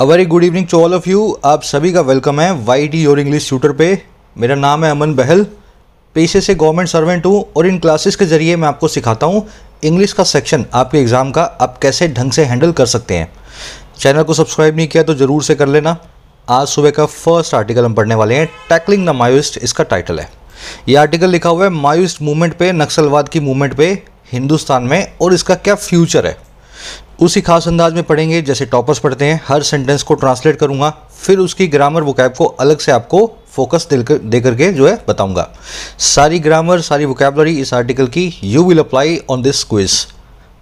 A very good evening to all of you आप सभी का वेलकम है Y T your English tutor पे मेरा नाम है अमन बहल पेशे से गवर्नमेंट सर्वेंट हूँ और इन क्लासेस के ज़रिए मैं आपको सिखाता हूँ इंग्लिश का सेक्शन आपके एग्ज़ाम का आप कैसे ढंग से हैंडल कर सकते हैं चैनल को सब्सक्राइब नहीं किया तो ज़रूर से कर लेना आज सुबह का फर्स्ट आर्टिकल हम पढ़ने वाले हैं टैकलिंग द मायूस्ट इसका टाइटल है ये आर्टिकल लिखा हुआ है मायूस्ट मूवमेंट पे नक्सलवाद की मूवमेंट पे हिंदुस्तान में और इसका क्या फ्यूचर है उसी खास अंदाज में पढ़ेंगे जैसे टॉपर्स पढ़ते हैं हर सेंटेंस को ट्रांसलेट करूँगा फिर उसकी ग्रामर वोकैब को अलग से आपको फोकस देकर दे करके जो है बताऊँगा सारी ग्रामर सारी वोकैबलरी इस आर्टिकल की you will apply on this quiz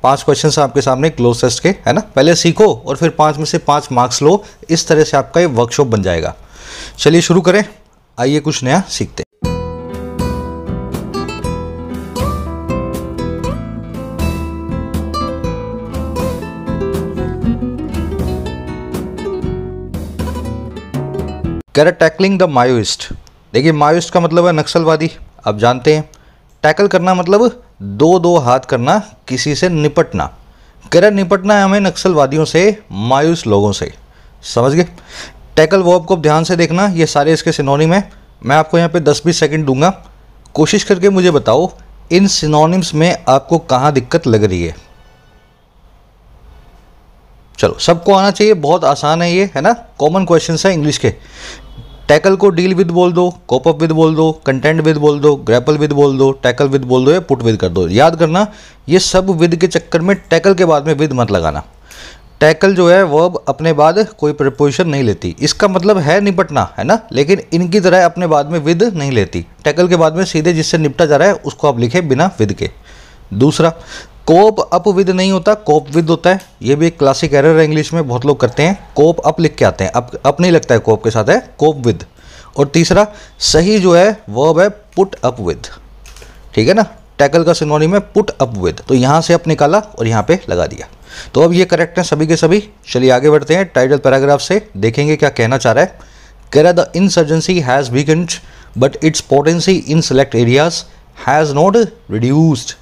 पांच क्वेश्चन आपके सामने क्लोज टेस्ट के है ना पहले सीखो और फिर पाँच में से पाँच मार्क्स लो इस तरह से आपका ये वर्कशॉप बन जाएगा चलिए शुरू करें आइए कुछ नया सीखते कह रहा टैकलिंग द मायूस्ट देखिए माओइस्ट का मतलब है नक्सलवादी आप जानते हैं टैकल करना मतलब दो दो हाथ करना किसी से निपटना कह रहा निपटना है हमें नक्सलवादियों से मायूस लोगों से समझ गए टैकल वो को ध्यान से देखना ये सारे इसके सिनोनिम है मैं आपको यहाँ पे 10-20 सेकंड दूंगा कोशिश करके मुझे बताओ इन सिनोनिम्स में आपको कहाँ दिक्कत लग रही है चलो सबको आना चाहिए बहुत आसान है ये है ना कॉमन क्वेश्चन है इंग्लिश के टैकल को डील विद बोल दो कॉपअप विद बोल दो कंटेंट विद बोल दो ग्रैपल विद बोल दो टैकल विद बोल दो या पुट विद कर दो याद करना ये सब विद के चक्कर में टैकल के बाद में विद मत लगाना टैकल जो है वर्ब अपने बाद कोई प्रपोजिशन नहीं लेती इसका मतलब है निपटना है ना लेकिन इनकी तरह अपने बाद में विद नहीं लेती टैकल के बाद में सीधे जिससे निपटा जा रहा है उसको आप लिखें बिना विद के दूसरा कोप अप विद नहीं होता कोप विद होता है ये भी एक क्लासिक एरर है इंग्लिश में बहुत लोग करते हैं कोप अप लिख के आते हैं अप अप नहीं लगता है कोप के साथ है कोप विद और तीसरा सही जो है वर्ब है पुट अप विद ठीक है ना टैकल का सिनोनिम है पुट अप विद तो यहाँ से अप निकाला और यहाँ पे लगा दिया तो अब ये करेक्ट है सभी के सभी चलिए आगे बढ़ते हैं टाइटल पैराग्राफ से देखेंगे क्या कहना चाह रहा है कह रहा the insurgency has weakened but its potency in select areas has not reduced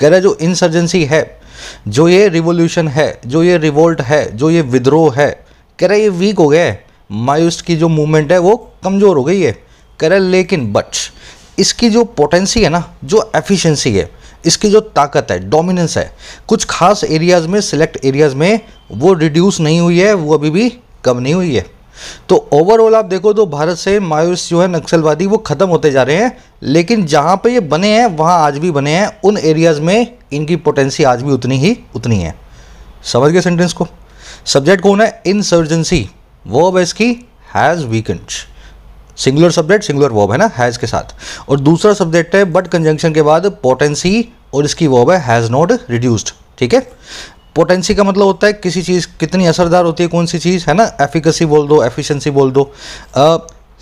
कह रहा है जो इंसर्जेंसी है जो ये रिवोल्यूशन है जो ये रिवोल्ट है जो ये विद्रोह है कह रहा है ये वीक हो गया है मायूस की जो मूवमेंट है वो कमज़ोर हो गई है कह रहा है लेकिन बट इसकी जो पोटेंसी है ना जो एफिशिएंसी है इसकी जो ताकत है डोमिनेंस है कुछ खास एरियाज़ में सिलेक्ट एरियाज़ में वो रिड्यूस नहीं हुई है वो अभी भी कम नहीं हुई है तो ओवरऑल आप देखो तो भारत से मायूस जो है नक्सलवादी वो ख़त्म होते जा रहे हैं लेकिन जहाँ पे ये बने हैं वहाँ आज भी बने हैं उन एरियाज़ में इनकी पोटेंसी आज भी उतनी ही उतनी है समझ गए सेंटेंस को सब्जेक्ट कौन है इंसर्जेंसी वर्ब है इसकी has weakened singular subject singular verb है ना हैज़ के साथ और दूसरा सब्जेक्ट है बट कंजंक्शन के बाद पोटेंसी और इसकी वर्ब हैज़ नॉट रिड्यूस्ड ठीक है पोटेंसी का मतलब होता है किसी चीज़ कितनी असरदार होती है कौन सी चीज़ है ना एफिकसी बोल दो एफिशिएंसी बोल दो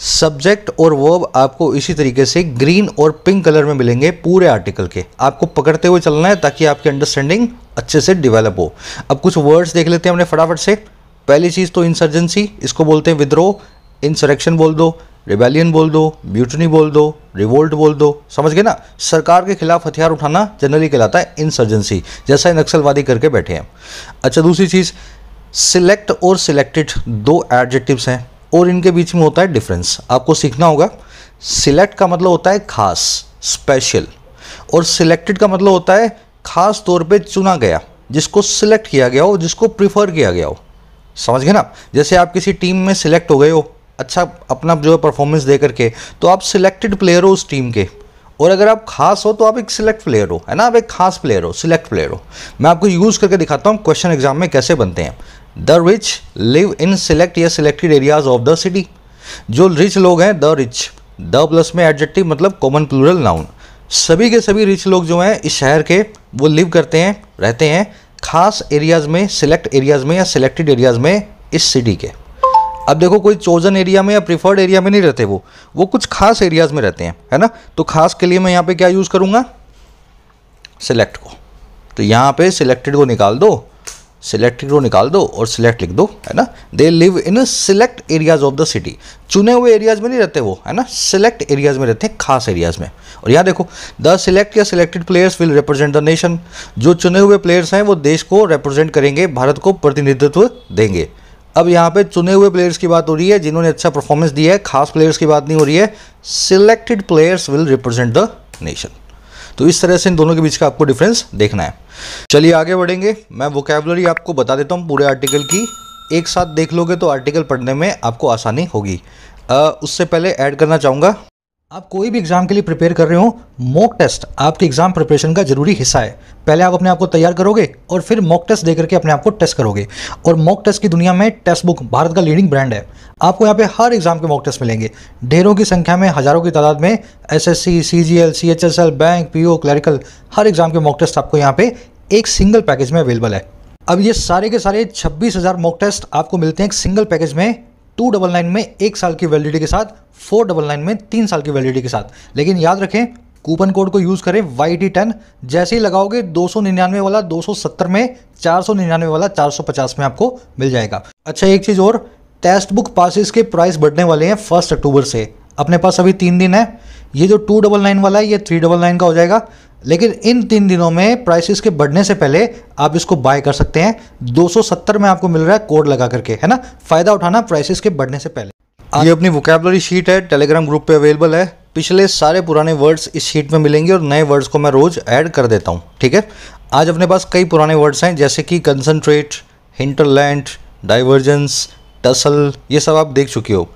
सब्जेक्ट और वर्ब आपको इसी तरीके से ग्रीन और पिंक कलर में मिलेंगे पूरे आर्टिकल के आपको पकड़ते हुए चलना है ताकि आपकी अंडरस्टैंडिंग अच्छे से डिवेलप हो अब कुछ वर्ड्स देख लेते हैं हमने फटाफट से पहली चीज़ तो इंसर्जेंसी इसको बोलते हैं विद्रोह इंसरेक्शन बोल दो रिबेलियन बोल दो ब्यूटनी बोल दो रिवोल्ट बोल दो समझ गए ना सरकार के खिलाफ हथियार उठाना जनरली कहलाता है इंसर्जेंसी जैसा नक्सलवादी करके बैठे हैं अच्छा दूसरी चीज़ सिलेक्ट और सिलेक्टेड दो एडजेक्टिव्स हैं और इनके बीच में होता है डिफरेंस आपको सीखना होगा सिलेक्ट का मतलब होता है खास स्पेशल और सिलेक्टेड का मतलब होता है खास तौर पे चुना गया जिसको सिलेक्ट किया गया हो जिसको प्रिफर किया गया हो समझ गए ना जैसे आप किसी टीम में सिलेक्ट हो गए हो अच्छा अपना जो है परफॉर्मेंस दे करके तो आप सिलेक्टेड प्लेयर हो उस टीम के और अगर आप खास हो तो आप एक सिलेक्ट प्लेयर हो है ना आप एक खास प्लेयर हो सिलेक्ट प्लेयर हो मैं आपको यूज़ करके दिखाता हूँ क्वेश्चन एग्जाम में कैसे बनते हैं the rich live in select या selected areas of the city जो रिच लोग हैं द रिच द प्लस में एडजेक्टिव मतलब कॉमन प्लूरल नाउन सभी के सभी रिच लोग जो हैं इस शहर के वो लिव करते हैं रहते हैं खास एरियाज़ में सिलेक्ट एरियाज़ में या सिलेक्टेड एरियाज़ में इस सिटी के अब देखो कोई चोजन एरिया में या प्रिफर्ड एरिया में नहीं रहते वो वो कुछ खास एरियाज़ में रहते हैं है ना तो खास के लिए मैं यहाँ पे क्या यूज़ करूँगा सिलेक्ट को तो यहाँ पे सिलेक्टेड को निकाल दो सिलेक्टेड को निकाल दो और सिलेक्ट लिख दो है ना they live in select areas of the city चुने हुए एरियाज में नहीं रहते वो है ना सिलेक्ट एरियाज में रहते हैं खास एरियाज में और यहाँ देखो द सिलेक्ट या selected players will represent the nation जो चुने हुए प्लेयर्स हैं वो देश को रिप्रेजेंट करेंगे भारत को प्रतिनिधित्व देंगे अब यहाँ पे चुने हुए प्लेयर्स की बात हो रही है जिन्होंने अच्छा परफॉर्मेंस दिया है खास प्लेयर्स की बात नहीं हो रही है selected players will represent the nation तो इस तरह से इन दोनों के बीच का आपको डिफरेंस देखना है चलिए आगे बढ़ेंगे मैं वोकेबलरी आपको बता देता हूँ पूरे आर्टिकल की एक साथ देख लोगे तो आर्टिकल पढ़ने में आपको आसानी होगी आ, उससे पहले ऐड करना चाहूँगा आप कोई भी एग्ज़ाम के लिए प्रिपेयर कर रहे हो मॉक टेस्ट आपके एग्ज़ाम प्रिपरेशन का जरूरी हिस्सा है पहले आप अपने आप को तैयार करोगे और फिर मॉक टेस्ट देकर के अपने आप को टेस्ट करोगे और मॉक टेस्ट की दुनिया में टेस्ट बुक भारत का लीडिंग ब्रांड है आपको यहाँ पे हर एग्ज़ाम के मॉक टेस्ट मिलेंगे ढेरों की संख्या में हज़ारों की तादाद में एच एस एल बैंक ओ क्लरिकल हर एग्ज़ाम के मॉक टेस्ट आपको यहाँ पे एक सिंगल पैकेज में अवेलेबल है अब ये सारे के सारे छब्बीस हज़ार मॉक टेस्ट आपको मिलते हैं एक सिंगल पैकेज में टू डबल नाइन में एक साल की वैलिडिटी के साथ फोर डबल नाइन में तीन साल की वैलिडिटी के साथ लेकिन याद रखें कूपन कोड को यूज़ करें वाई टी टेन जैसे ही लगाओगे दो सौ निन्यानवे वाला दो सौ सत्तर में चार सौ निन्यानवे वाला चार सौ पचास में आपको मिल जाएगा अच्छा एक चीज़ और टेस्ट बुक पासिस के प्राइस बढ़ने वाले हैं फर्स्ट अक्टूबर से अपने पास अभी तीन दिन है ये जो टू डबल नाइन वाला है ये थ्री डबल नाइन का हो जाएगा लेकिन इन तीन दिनों में प्राइसेस के बढ़ने से पहले आप इसको बाय कर सकते हैं 270 में आपको मिल रहा है कोड लगा करके है ना फ़ायदा उठाना प्राइसेस के बढ़ने से पहले ये अपनी वोकेबलरी शीट है टेलीग्राम ग्रुप पे अवेलेबल है पिछले सारे पुराने वर्ड्स इस शीट में मिलेंगे और नए वर्ड्स को मैं रोज़ ऐड कर देता हूँ ठीक है आज अपने पास कई पुराने वर्ड्स हैं जैसे कि कंसनट्रेट हिंटरलैंड डाइवर्जेंस टसल ये सब आप देख चुके हो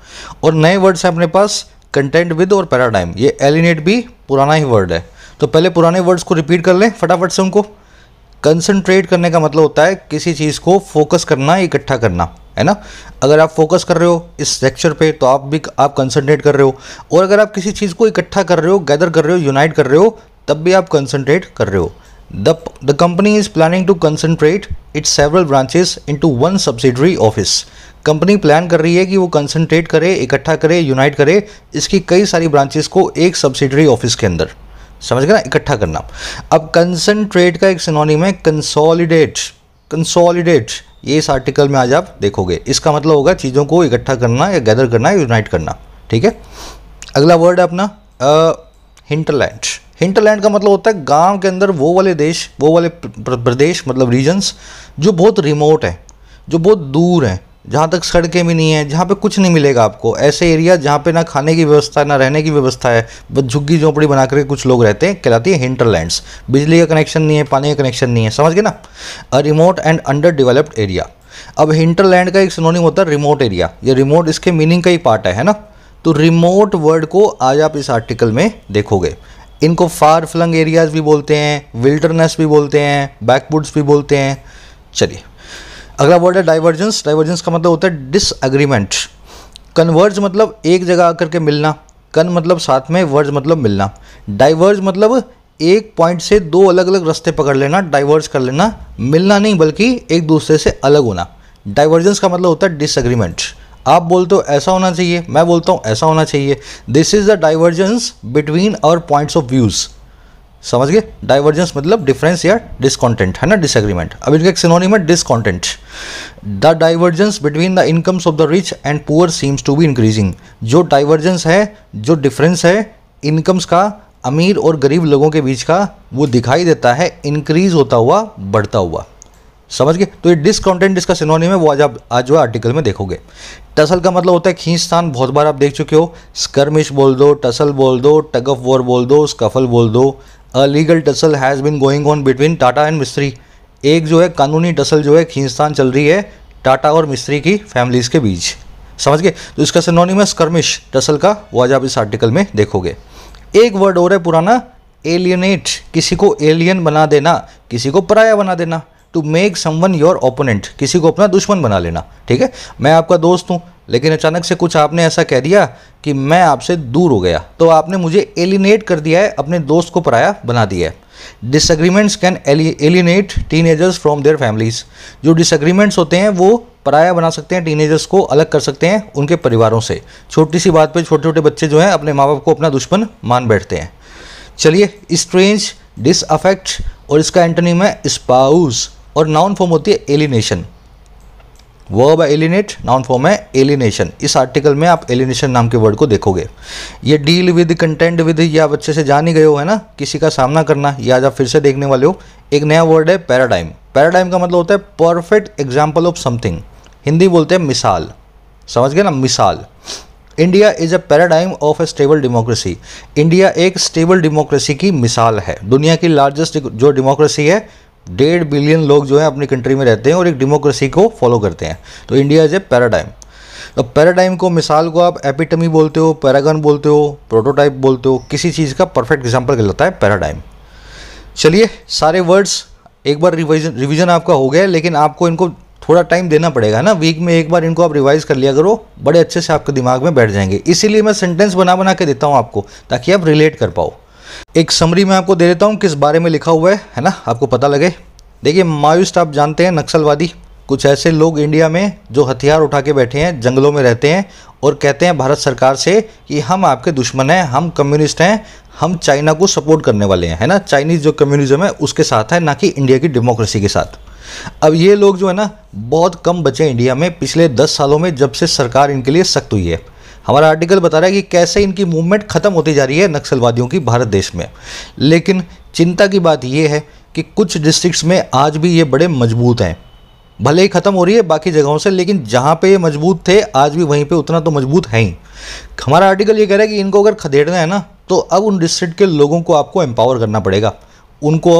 और नए वर्ड्स हैं अपने पास कंटेंट विद और पैराडाइम ये एलिनेट भी पुराना ही वर्ड है तो पहले पुराने वर्ड्स को रिपीट कर लें फटाफट से उनको कंसंट्रेट करने का मतलब होता है किसी चीज़ को फोकस करना इकट्ठा करना है ना अगर आप फोकस कर रहे हो इस लेक्चर पे तो आप भी आप कंसंट्रेट कर रहे हो और अगर आप किसी चीज़ को इकट्ठा कर रहे हो गैदर कर रहे हो यूनाइट कर रहे हो तब भी आप कंसंट्रेट कर रहे हो the the company is planning to concentrate its several branches in one subsidiary office company plan कर रही है कि वो कंसंट्रेट करे इकट्ठा करे यूनाइट करे इसकी कई सारी ब्रांचेस को एक सब्सिडरी ऑफिस के अंदर समझ गए ना इकट्ठा करना अब कंसनट्रेट का एक सिनोनिम है कंसोलिडेट कंसोलिडेट ये इस आर्टिकल में आज आप देखोगे इसका मतलब होगा चीज़ों को इकट्ठा करना या गैदर करना यूनाइट करना ठीक है अगला वर्ड है अपना हिंटरलैंड हिंटरलैंड का मतलब होता है गांव के अंदर वो वाले देश वो वाले प्रदेश मतलब रीजन्स जो बहुत रिमोट हैं जो बहुत दूर हैं जहाँ तक सड़कें भी नहीं हैं जहाँ पे कुछ नहीं मिलेगा आपको ऐसे एरिया जहाँ पे ना खाने की व्यवस्था ना रहने की व्यवस्था है बस झुग्गी झोंपड़ी बना करके कुछ लोग रहते हैं कहलाती है हिंटरलैंड्स बिजली का कनेक्शन नहीं है पानी का कनेक्शन नहीं है समझ गए ना a remote and underdeveloped area अब हिंटरलैंड का एक सिनोनिम होता है रिमोट एरिया ये रिमोट इसके मीनिंग का ही पार्ट है, है ना तो रिमोट वर्ड को आज आप इस आर्टिकल में देखोगे इनको फार फ्लंग एरियाज भी बोलते हैं विल्टरनेस भी बोलते हैं बैकवुड्स भी बोलते हैं चलिए अगला वर्ड है डाइवर्जेंस डाइवर्जेंस का मतलब होता है डिसएग्रीमेंट कन्वर्ज मतलब एक जगह आकर के मिलना कन मतलब साथ में वर्ज मतलब मिलना डाइवर्ज मतलब एक पॉइंट से दो अलग अलग रास्ते पकड़ लेना डाइवर्ज कर लेना मिलना नहीं बल्कि एक दूसरे से अलग होना डाइवर्जेंस का मतलब होता है डिसएग्रीमेंट आप बोलते हो ऐसा होना चाहिए मैं बोलता हूँ ऐसा होना चाहिए this is the divergence between our points of views समझ गए डाइवर्जेंस मतलब डिफरेंस या डिसकॉन्टेंट है ना डिसएग्रीमेंट अब इनका एक सिनोनिम है discontent the divergence between the incomes of the rich and poor seems to be increasing जो डाइवर्जेंस है जो डिफरेंस है इनकम्स का अमीर और गरीब लोगों के बीच का वो दिखाई देता है इंक्रीज होता हुआ बढ़ता हुआ समझ गए तो ये डिसकॉन्टेंट इसका सिनोनिम है वो आज आप आज जो आर्टिकल में देखोगे टसल का मतलब होता है खींचतान बहुत बार आप देख चुके हो स्कर्मिश बोल दो टसल बोल दो टग ऑफ वॉर बोल दो स्कफल बोल दो a legal tussle has been going on between Tata and Mistry एक जो है कानूनी टसल जो है खींचतान चल रही है टाटा और मिस्त्री की फैमिलीज़ के बीच समझ गए तो इसका सिनोनिमस कर्मिश टसल का वो आज आप इस आर्टिकल में देखोगे एक वर्ड और है पुराना एलियनेट किसी को एलियन बना देना किसी को पराया बना देना to make someone your opponent किसी को अपना दुश्मन बना लेना ठीक है मैं आपका दोस्त हूँ लेकिन अचानक से कुछ आपने ऐसा कह दिया कि मैं आपसे दूर हो गया तो आपने मुझे एलिनेट कर दिया है अपने दोस्त को पराया बना दिया है disagreements can alienate teenagers from their families जो डिसअग्रीमेंट्स होते हैं वो पराया बना सकते हैं टीनेजर्स को अलग कर सकते हैं उनके परिवारों से छोटी सी बात पे छोटे छोटे बच्चे जो हैं अपने माँ बाप को अपना दुश्मन मान बैठते हैं चलिए स्ट्रेंज डिसअफेक्ट और इसका एंटनीम है स्पाउस और नाउन फॉर्म होती है alienation verb alienate noun form है एलिनेशन इस आर्टिकल में आप एलिनेशन नाम के वर्ड को देखोगे ये डील विद कंटेंट विद या आप अच्छे से जान ही गए हो है ना किसी का सामना करना या आज आप फिर से देखने वाले हो एक नया वर्ड है पैराडाइम पैराडाइम का मतलब होता है perfect example of something Hindi बोलते हैं मिसाल समझ गए ना मिसाल India is a paradigm of a stable democracy India एक स्टेबल डेमोक्रेसी की मिसाल है दुनिया की लार्जेस्ट जो डेमोक्रेसी है डेढ़ बिलियन लोग जो है अपनी कंट्री में रहते हैं और एक डेमोक्रेसी को फॉलो करते हैं तो इंडिया इज़ ए पैराडाइम तो पैराडाइम को मिसाल को आप एपिटमी बोलते हो पैरागन बोलते हो प्रोटोटाइप बोलते हो किसी चीज़ का परफेक्ट एग्जाम्पल कहलाता है पैराडाइम चलिए सारे वर्ड्स एक बार रिविजन रिविजन आपका हो गया लेकिन आपको इनको थोड़ा टाइम देना पड़ेगा ना वीक में एक बार इनको आप रिवाइज कर लिया करो बड़े अच्छे से आपके दिमाग में बैठ जाएंगे इसीलिए मैं सेंटेंस बना बना के देता हूँ आपको ताकि आप रिलेट कर पाओ एक समरी मैं आपको दे देता हूँ किस बारे में लिखा हुआ है है ना आपको पता लगे देखिए मायूस्ट आप जानते हैं नक्सलवादी कुछ ऐसे लोग इंडिया में जो हथियार उठा के बैठे हैं जंगलों में रहते हैं और कहते हैं भारत सरकार से कि हम आपके दुश्मन हैं हम कम्युनिस्ट हैं हम चाइना को सपोर्ट करने वाले हैं है ना चाइनीज़ जो कम्युनिज्म है उसके साथ है ना कि इंडिया की डेमोक्रेसी के साथ अब ये लोग जो है ना बहुत कम बचे इंडिया में पिछले दस सालों में जब से सरकार इनके लिए सख्त हुई है हमारा आर्टिकल बता रहा है कि कैसे इनकी मूवमेंट ख़त्म होती जा रही है नक्सलवादियों की भारत देश में लेकिन चिंता की बात यह है कि कुछ डिस्ट्रिक्ट्स में आज भी ये बड़े मजबूत हैं भले ही ख़त्म हो रही है बाकी जगहों से लेकिन जहाँ पे ये मजबूत थे आज भी वहीं पे उतना तो मजबूत है ही हमारा आर्टिकल ये कह रहा है कि इनको अगर खदेड़ना है ना तो अब उन डिस्ट्रिक्ट के लोगों को आपको एम्पावर करना पड़ेगा उनको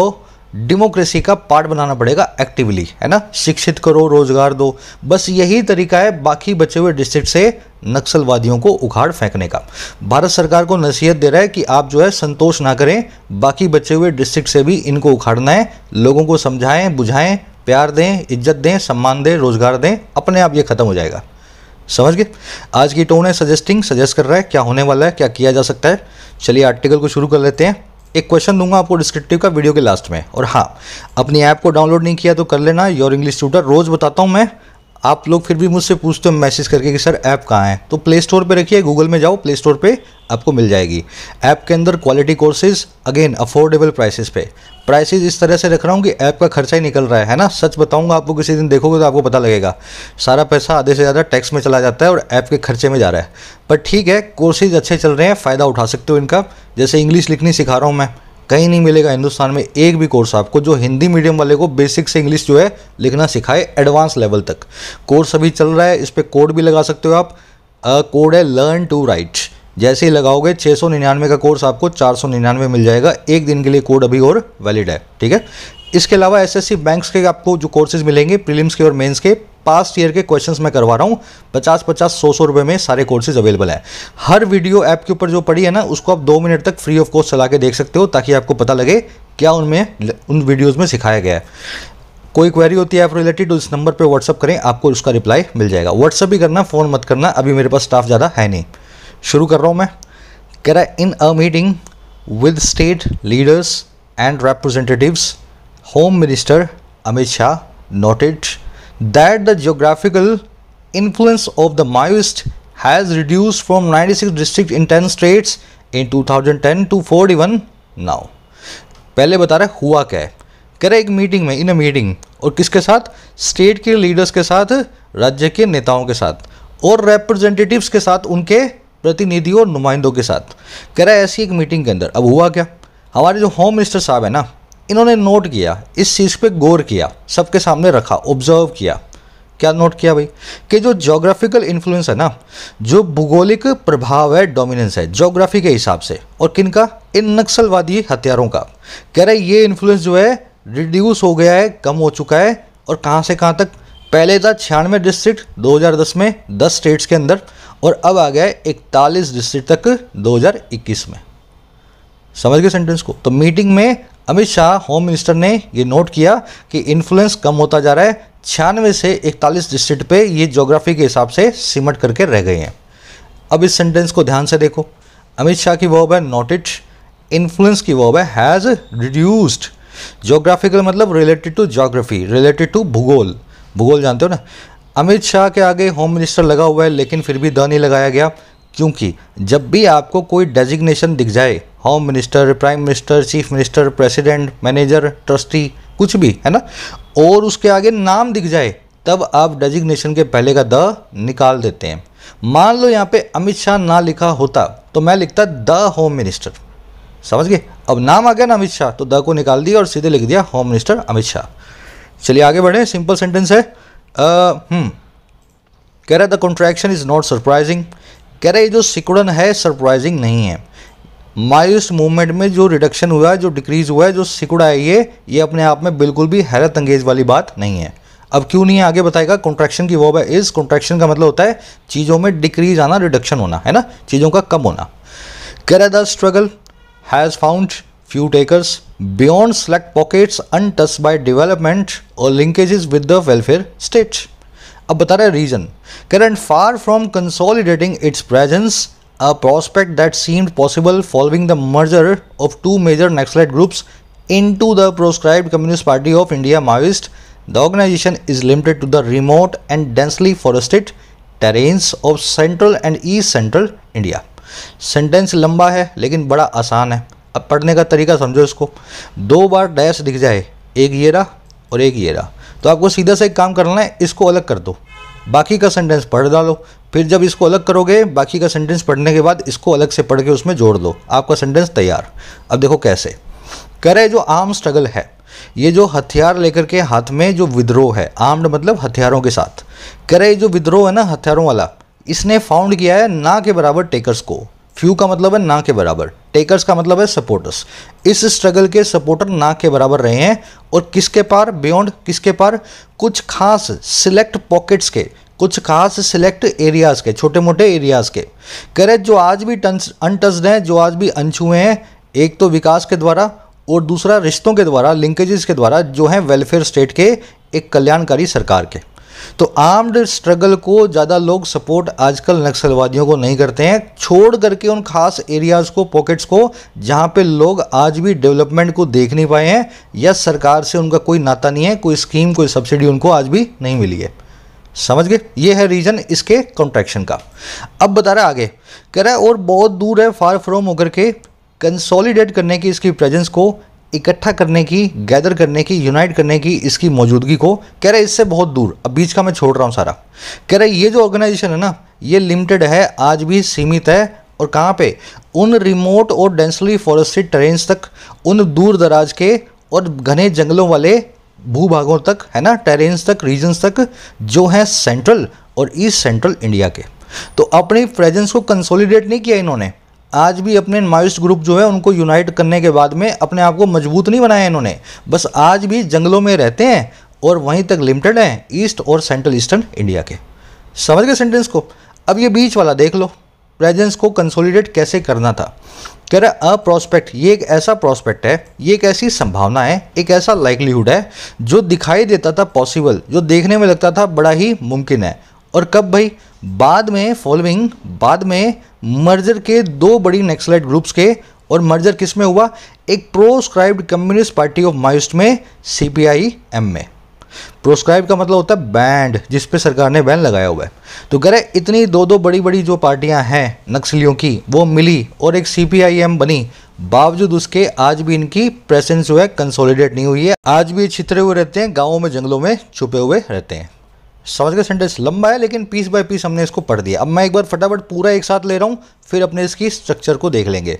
डेमोक्रेसी का पार्ट बनाना पड़ेगा एक्टिवली है ना शिक्षित करो रोजगार दो बस यही तरीका है बाकी बचे हुए डिस्ट्रिक्ट से नक्सलवादियों को उखाड़ फेंकने का भारत सरकार को नसीहत दे रहा है कि आप जो है संतोष ना करें बाकी बचे हुए डिस्ट्रिक्ट से भी इनको उखाड़ना है लोगों को समझाएं बुझाएं प्यार दें इज्जत दें सम्मान दें रोजगार दें अपने आप ये ख़त्म हो जाएगा समझ गए आज की टोन है सजेस्टिंग सजेस्ट कर रहा है क्या होने वाला है क्या किया जा सकता है चलिए आर्टिकल को शुरू कर लेते हैं एक क्वेश्चन दूंगा आपको डिस्क्रिप्टिव का वीडियो के लास्ट में और हाँ अपनी ऐप को डाउनलोड नहीं किया तो कर लेना योर इंग्लिश ट्यूटर रोज़ बताता हूँ मैं आप लोग फिर भी मुझसे पूछते हो मैसेज करके कि सर ऐप कहाँ है तो प्ले स्टोर पर रखिए गूगल में जाओ प्ले स्टोर पर आपको मिल जाएगी ऐप के अंदर quality courses again affordable prices पे प्राइसेज इस तरह से रख रहा हूँ कि ऐप का खर्चा ही निकल रहा है है ना सच बताऊँगा आपको किसी दिन देखोगे तो आपको पता लगेगा सारा पैसा आधे से ज़्यादा टैक्स में चला जाता है और ऐप के खर्चे में जा रहा है पर ठीक है कोर्सेज अच्छे चल रहे हैं फ़ायदा उठा सकते हो इनका जैसे इंग्लिश लिखनी सिखा रहा हूँ मैं कहीं नहीं मिलेगा हिंदुस्तान में एक भी कोर्स आपको जो हिंदी मीडियम वाले को बेसिक से इंग्लिश जो है लिखना सिखाए एडवांस लेवल तक कोर्स अभी चल रहा है इस पर कोड भी लगा सकते हो आप कोड है लर्न टू राइट जैसे ही लगाओगे छः सौ निन्यानवे का कोर्स आपको चार सौ निन्यानवे मिल जाएगा एक दिन के लिए कोड अभी और वैलिड है ठीक है इसके अलावा एसएससी बैंक्स के आपको जो कोर्सेज मिलेंगे प्रीलिम्स के और मेंस के पास्ट ईयर के क्वेश्चंस मैं करवा रहा हूँ पचास पचास सौ सौ रुपये में सारे कोर्सेज अवेलेबल है हर वीडियो ऐप के ऊपर जो पड़ी है ना उसको आप दो मिनट तक फ्री ऑफ कॉस्ट चला के देख सकते हो ताकि आपको पता लगे क्या उनमें उन वीडियोज़ में सिखाया गया है कोई क्वेरी होती है ऐप रिलेटेड उस नंबर पर व्हाट्सअप करें आपको उसका रिप्लाई मिल जाएगा व्हाट्सअप भी करना फ़ोन मत करना अभी मेरे पास स्टाफ ज़्यादा है नहीं शुरू कर रहा हूँ मैं कह रहा है in a meeting with state leaders and representatives home minister Amit Shah noted that the geographical influence of the Maoist has reduced from 96 districts in 10 states in 2010 to 41 now. पहले बता रहा है हुआ क्या है कह रहा है एक मीटिंग में इन अ मीटिंग और किसके साथ स्टेट के लीडर्स के साथ राज्य के नेताओं के साथ और रिप्रेजेंटेटिव्स के साथ उनके प्रतिनिधियों और नुमाइंदों के साथ कह रहा है ऐसी एक मीटिंग के अंदर अब हुआ क्या हमारे जो होम मिनिस्टर साहब है ना इन्होंने नोट किया इस चीज़ पे गौर किया सबके सामने रखा ऑब्जर्व किया क्या नोट किया भाई कि जो जोग्राफिकल इन्फ्लुएंस है ना जो भूगोलिक प्रभाव है डोमिनेंस है जोग्राफी के हिसाब से और किन का इन नक्सलवादी हथियारों का कह रहे ये इन्फ्लुएंस जो है रिड्यूस हो गया है कम हो चुका है और कहाँ से कहाँ तक पहले था छियानवे डिस्ट्रिक्ट 2010 में 10 स्टेट्स के अंदर और अब आ गया है इकतालीस डिस्ट्रिक्ट तक 2021 में समझ गए सेंटेंस को तो मीटिंग में अमित शाह होम मिनिस्टर ने ये नोट किया कि इन्फ्लुएंस कम होता जा रहा है छियानवे से इकतालीस डिस्ट्रिक्ट पे ये ज्योग्राफी के हिसाब से सिमट करके रह गए हैं अब इस सेंटेंस को ध्यान से देखो अमित शाह की वर्ब है नॉट इट इन्फ्लुएंस की वर्ब है हैज़ रिड्यूस्ड जोग्राफिकल मतलब related to geography related to भूगोल भूगोल जानते हो ना अमित शाह के आगे होम मिनिस्टर लगा हुआ है लेकिन फिर भी द नहीं लगाया गया क्योंकि जब भी आपको कोई डेजिग्नेशन दिख जाए home minister prime minister chief minister president manager trustee कुछ भी है ना और उसके आगे नाम दिख जाए तब आप डेजिग्नेशन के पहले का द निकाल देते हैं मान लो यहाँ पे अमित शाह ना लिखा होता तो मैं लिखता द होम मिनिस्टर समझ गए अब नाम आ गया ना अमित शाह तो द को निकाल दिया और सीधे लिख दिया होम मिनिस्टर अमित शाह चलिए आगे बढ़े सिंपल सेंटेंस है हम्म कह रहा the contraction is not surprising कह रहा ये जो सिकुड़न है सरप्राइजिंग नहीं है मायूस मूवमेंट में जो रिडक्शन हुआ है जो डिक्रीज हुआ है जो सिकुड़ा है ये ये अपने आप में बिल्कुल भी हैरत अंगेज वाली बात नहीं है अब क्यों नहीं है आगे बताएगा कॉन्ट्रैक्शन की वो है इस कॉन्ट्रैक्शन का मतलब होता है चीज़ों में डिक्रीज आना रिडक्शन होना है ना चीज़ों का कम होना कैर the struggle has found few takers beyond select pockets untouched by development और linkage with the welfare states अब बता रहे region current far from consolidating its presence a prospect that seemed possible following the merger of two major Naxalite groups into the proscribed Communist Party of India Maoist. The organization is limited to the remote and densely forested terrains of central and east central India. Sentence लंबा है लेकिन बड़ा आसान है अब पढ़ने का तरीका समझो इसको दो बार डैश दिख जाए एक ये रहा और एक ये रहा तो आपको सीधा सा एक काम करना है इसको अलग कर दो बाकी का सेंटेंस पढ़ डालो फिर जब इसको अलग करोगे बाकी का सेंटेंस पढ़ने के बाद इसको अलग से पढ़ के उसमें जोड़ दो आपका सेंटेंस तैयार अब देखो कैसे करे जो आम स्ट्रगल है ये जो हथियार लेकर के हाथ में जो विद्रोह है आर्म्ड मतलब हथियारों के साथ करे जो विद्रोह है ना हथियारों वाला इसने फाउंड किया है ना के बराबर टेकर्स को फ्यू का मतलब है ना के बराबर टेकर्स का मतलब है सपोर्टर्स इस स्ट्रगल के सपोर्टर ना के बराबर रहे हैं और किसके पार बियॉन्ड किसके पार कुछ खास सिलेक्ट पॉकेट्स के कुछ खास सिलेक्ट एरियाज़ के छोटे मोटे एरियाज़ के कह रहे जो आज भी अनटस्ड हैं जो आज भी अनछुए हैं एक तो विकास के द्वारा और दूसरा रिश्तों के द्वारा लिंकेजेस के द्वारा जो हैं वेलफेयर स्टेट के एक कल्याणकारी सरकार के तो आर्म्ड स्ट्रगल को ज़्यादा लोग सपोर्ट आजकल नक्सलवादियों को नहीं करते हैं छोड़ करके उन खास एरियाज़ को पॉकेट्स को जहाँ पे लोग आज भी डेवलपमेंट को देख नहीं पाए हैं या सरकार से उनका कोई नाता नहीं है कोई स्कीम कोई सब्सिडी उनको आज भी नहीं मिली है समझ गए ये है रीज़न इसके कॉन्ट्रैक्शन का अब बता रहा आगे कह रहा है और बहुत दूर है फार फ्रॉम होकर के कंसोलिडेट करने की इसकी प्रेजेंस को इकट्ठा करने की गैदर करने की यूनाइट करने की इसकी मौजूदगी को कह रहा है इससे बहुत दूर अब बीच का मैं छोड़ रहा हूँ सारा कह रहा है ये जो ऑर्गेनाइजेशन है ना ये लिमिटेड है आज भी सीमित है और कहाँ पे उन रिमोट और डेंसली फॉरेस्टेड ट्रेन तक उन दूर दराज के और घने जंगलों वाले भूभागों तक है ना टेरेन्स तक रीजन्स तक जो हैं सेंट्रल और ईस्ट सेंट्रल इंडिया के तो अपनी प्रेजेंस को कंसोलिडेट नहीं किया इन्होंने आज भी अपने माइस्ट ग्रुप जो है उनको यूनाइट करने के बाद में अपने आप को मजबूत नहीं बनाया इन्होंने बस आज भी जंगलों में रहते हैं और वहीं तक लिमिटेड हैं ईस्ट और सेंट्रल ईस्टर्न इंडिया के समझ गए सेंटेंस को अब ये बीच वाला देख लो प्रेजेंस को कंसोलिडेट कैसे करना था कह रहा है अ प्रोस्पेक्ट ये एक ऐसा प्रोस्पेक्ट है ये एक ऐसी संभावना है एक ऐसा लाइकलीहुड है जो दिखाई देता था पॉसिबल जो देखने में लगता था बड़ा ही मुमकिन है और कब भाई बाद में फॉलोइंग बाद में मर्जर के दो बड़ी नेक्सलाइट ग्रुप्स के और मर्जर किस में हुआ एक proscribed Communist Party of Maoist में सी एम में प्रोस्क्राइब का मतलब होता है बैंड जिस पे सरकार ने बैन लगाया हुआ है तो कह रहे इतनी दो दो बड़ी बड़ी जो पार्टियां हैं नक्सलियों की वो मिली और एक सी बनी बावजूद उसके आज भी इनकी प्रेजेंस जो है कंसोलिडेट नहीं हुई है आज भी छितरे हुए रहते हैं गाँवों में जंगलों में छुपे हुए रहते हैं समझ गए सेंटेंस लंबा है लेकिन पीस बाय पीस हमने इसको पढ़ दिया अब मैं एक बार फटाफट पूरा एक साथ ले रहा हूँ फिर अपने इसकी स्ट्रक्चर को देख लेंगे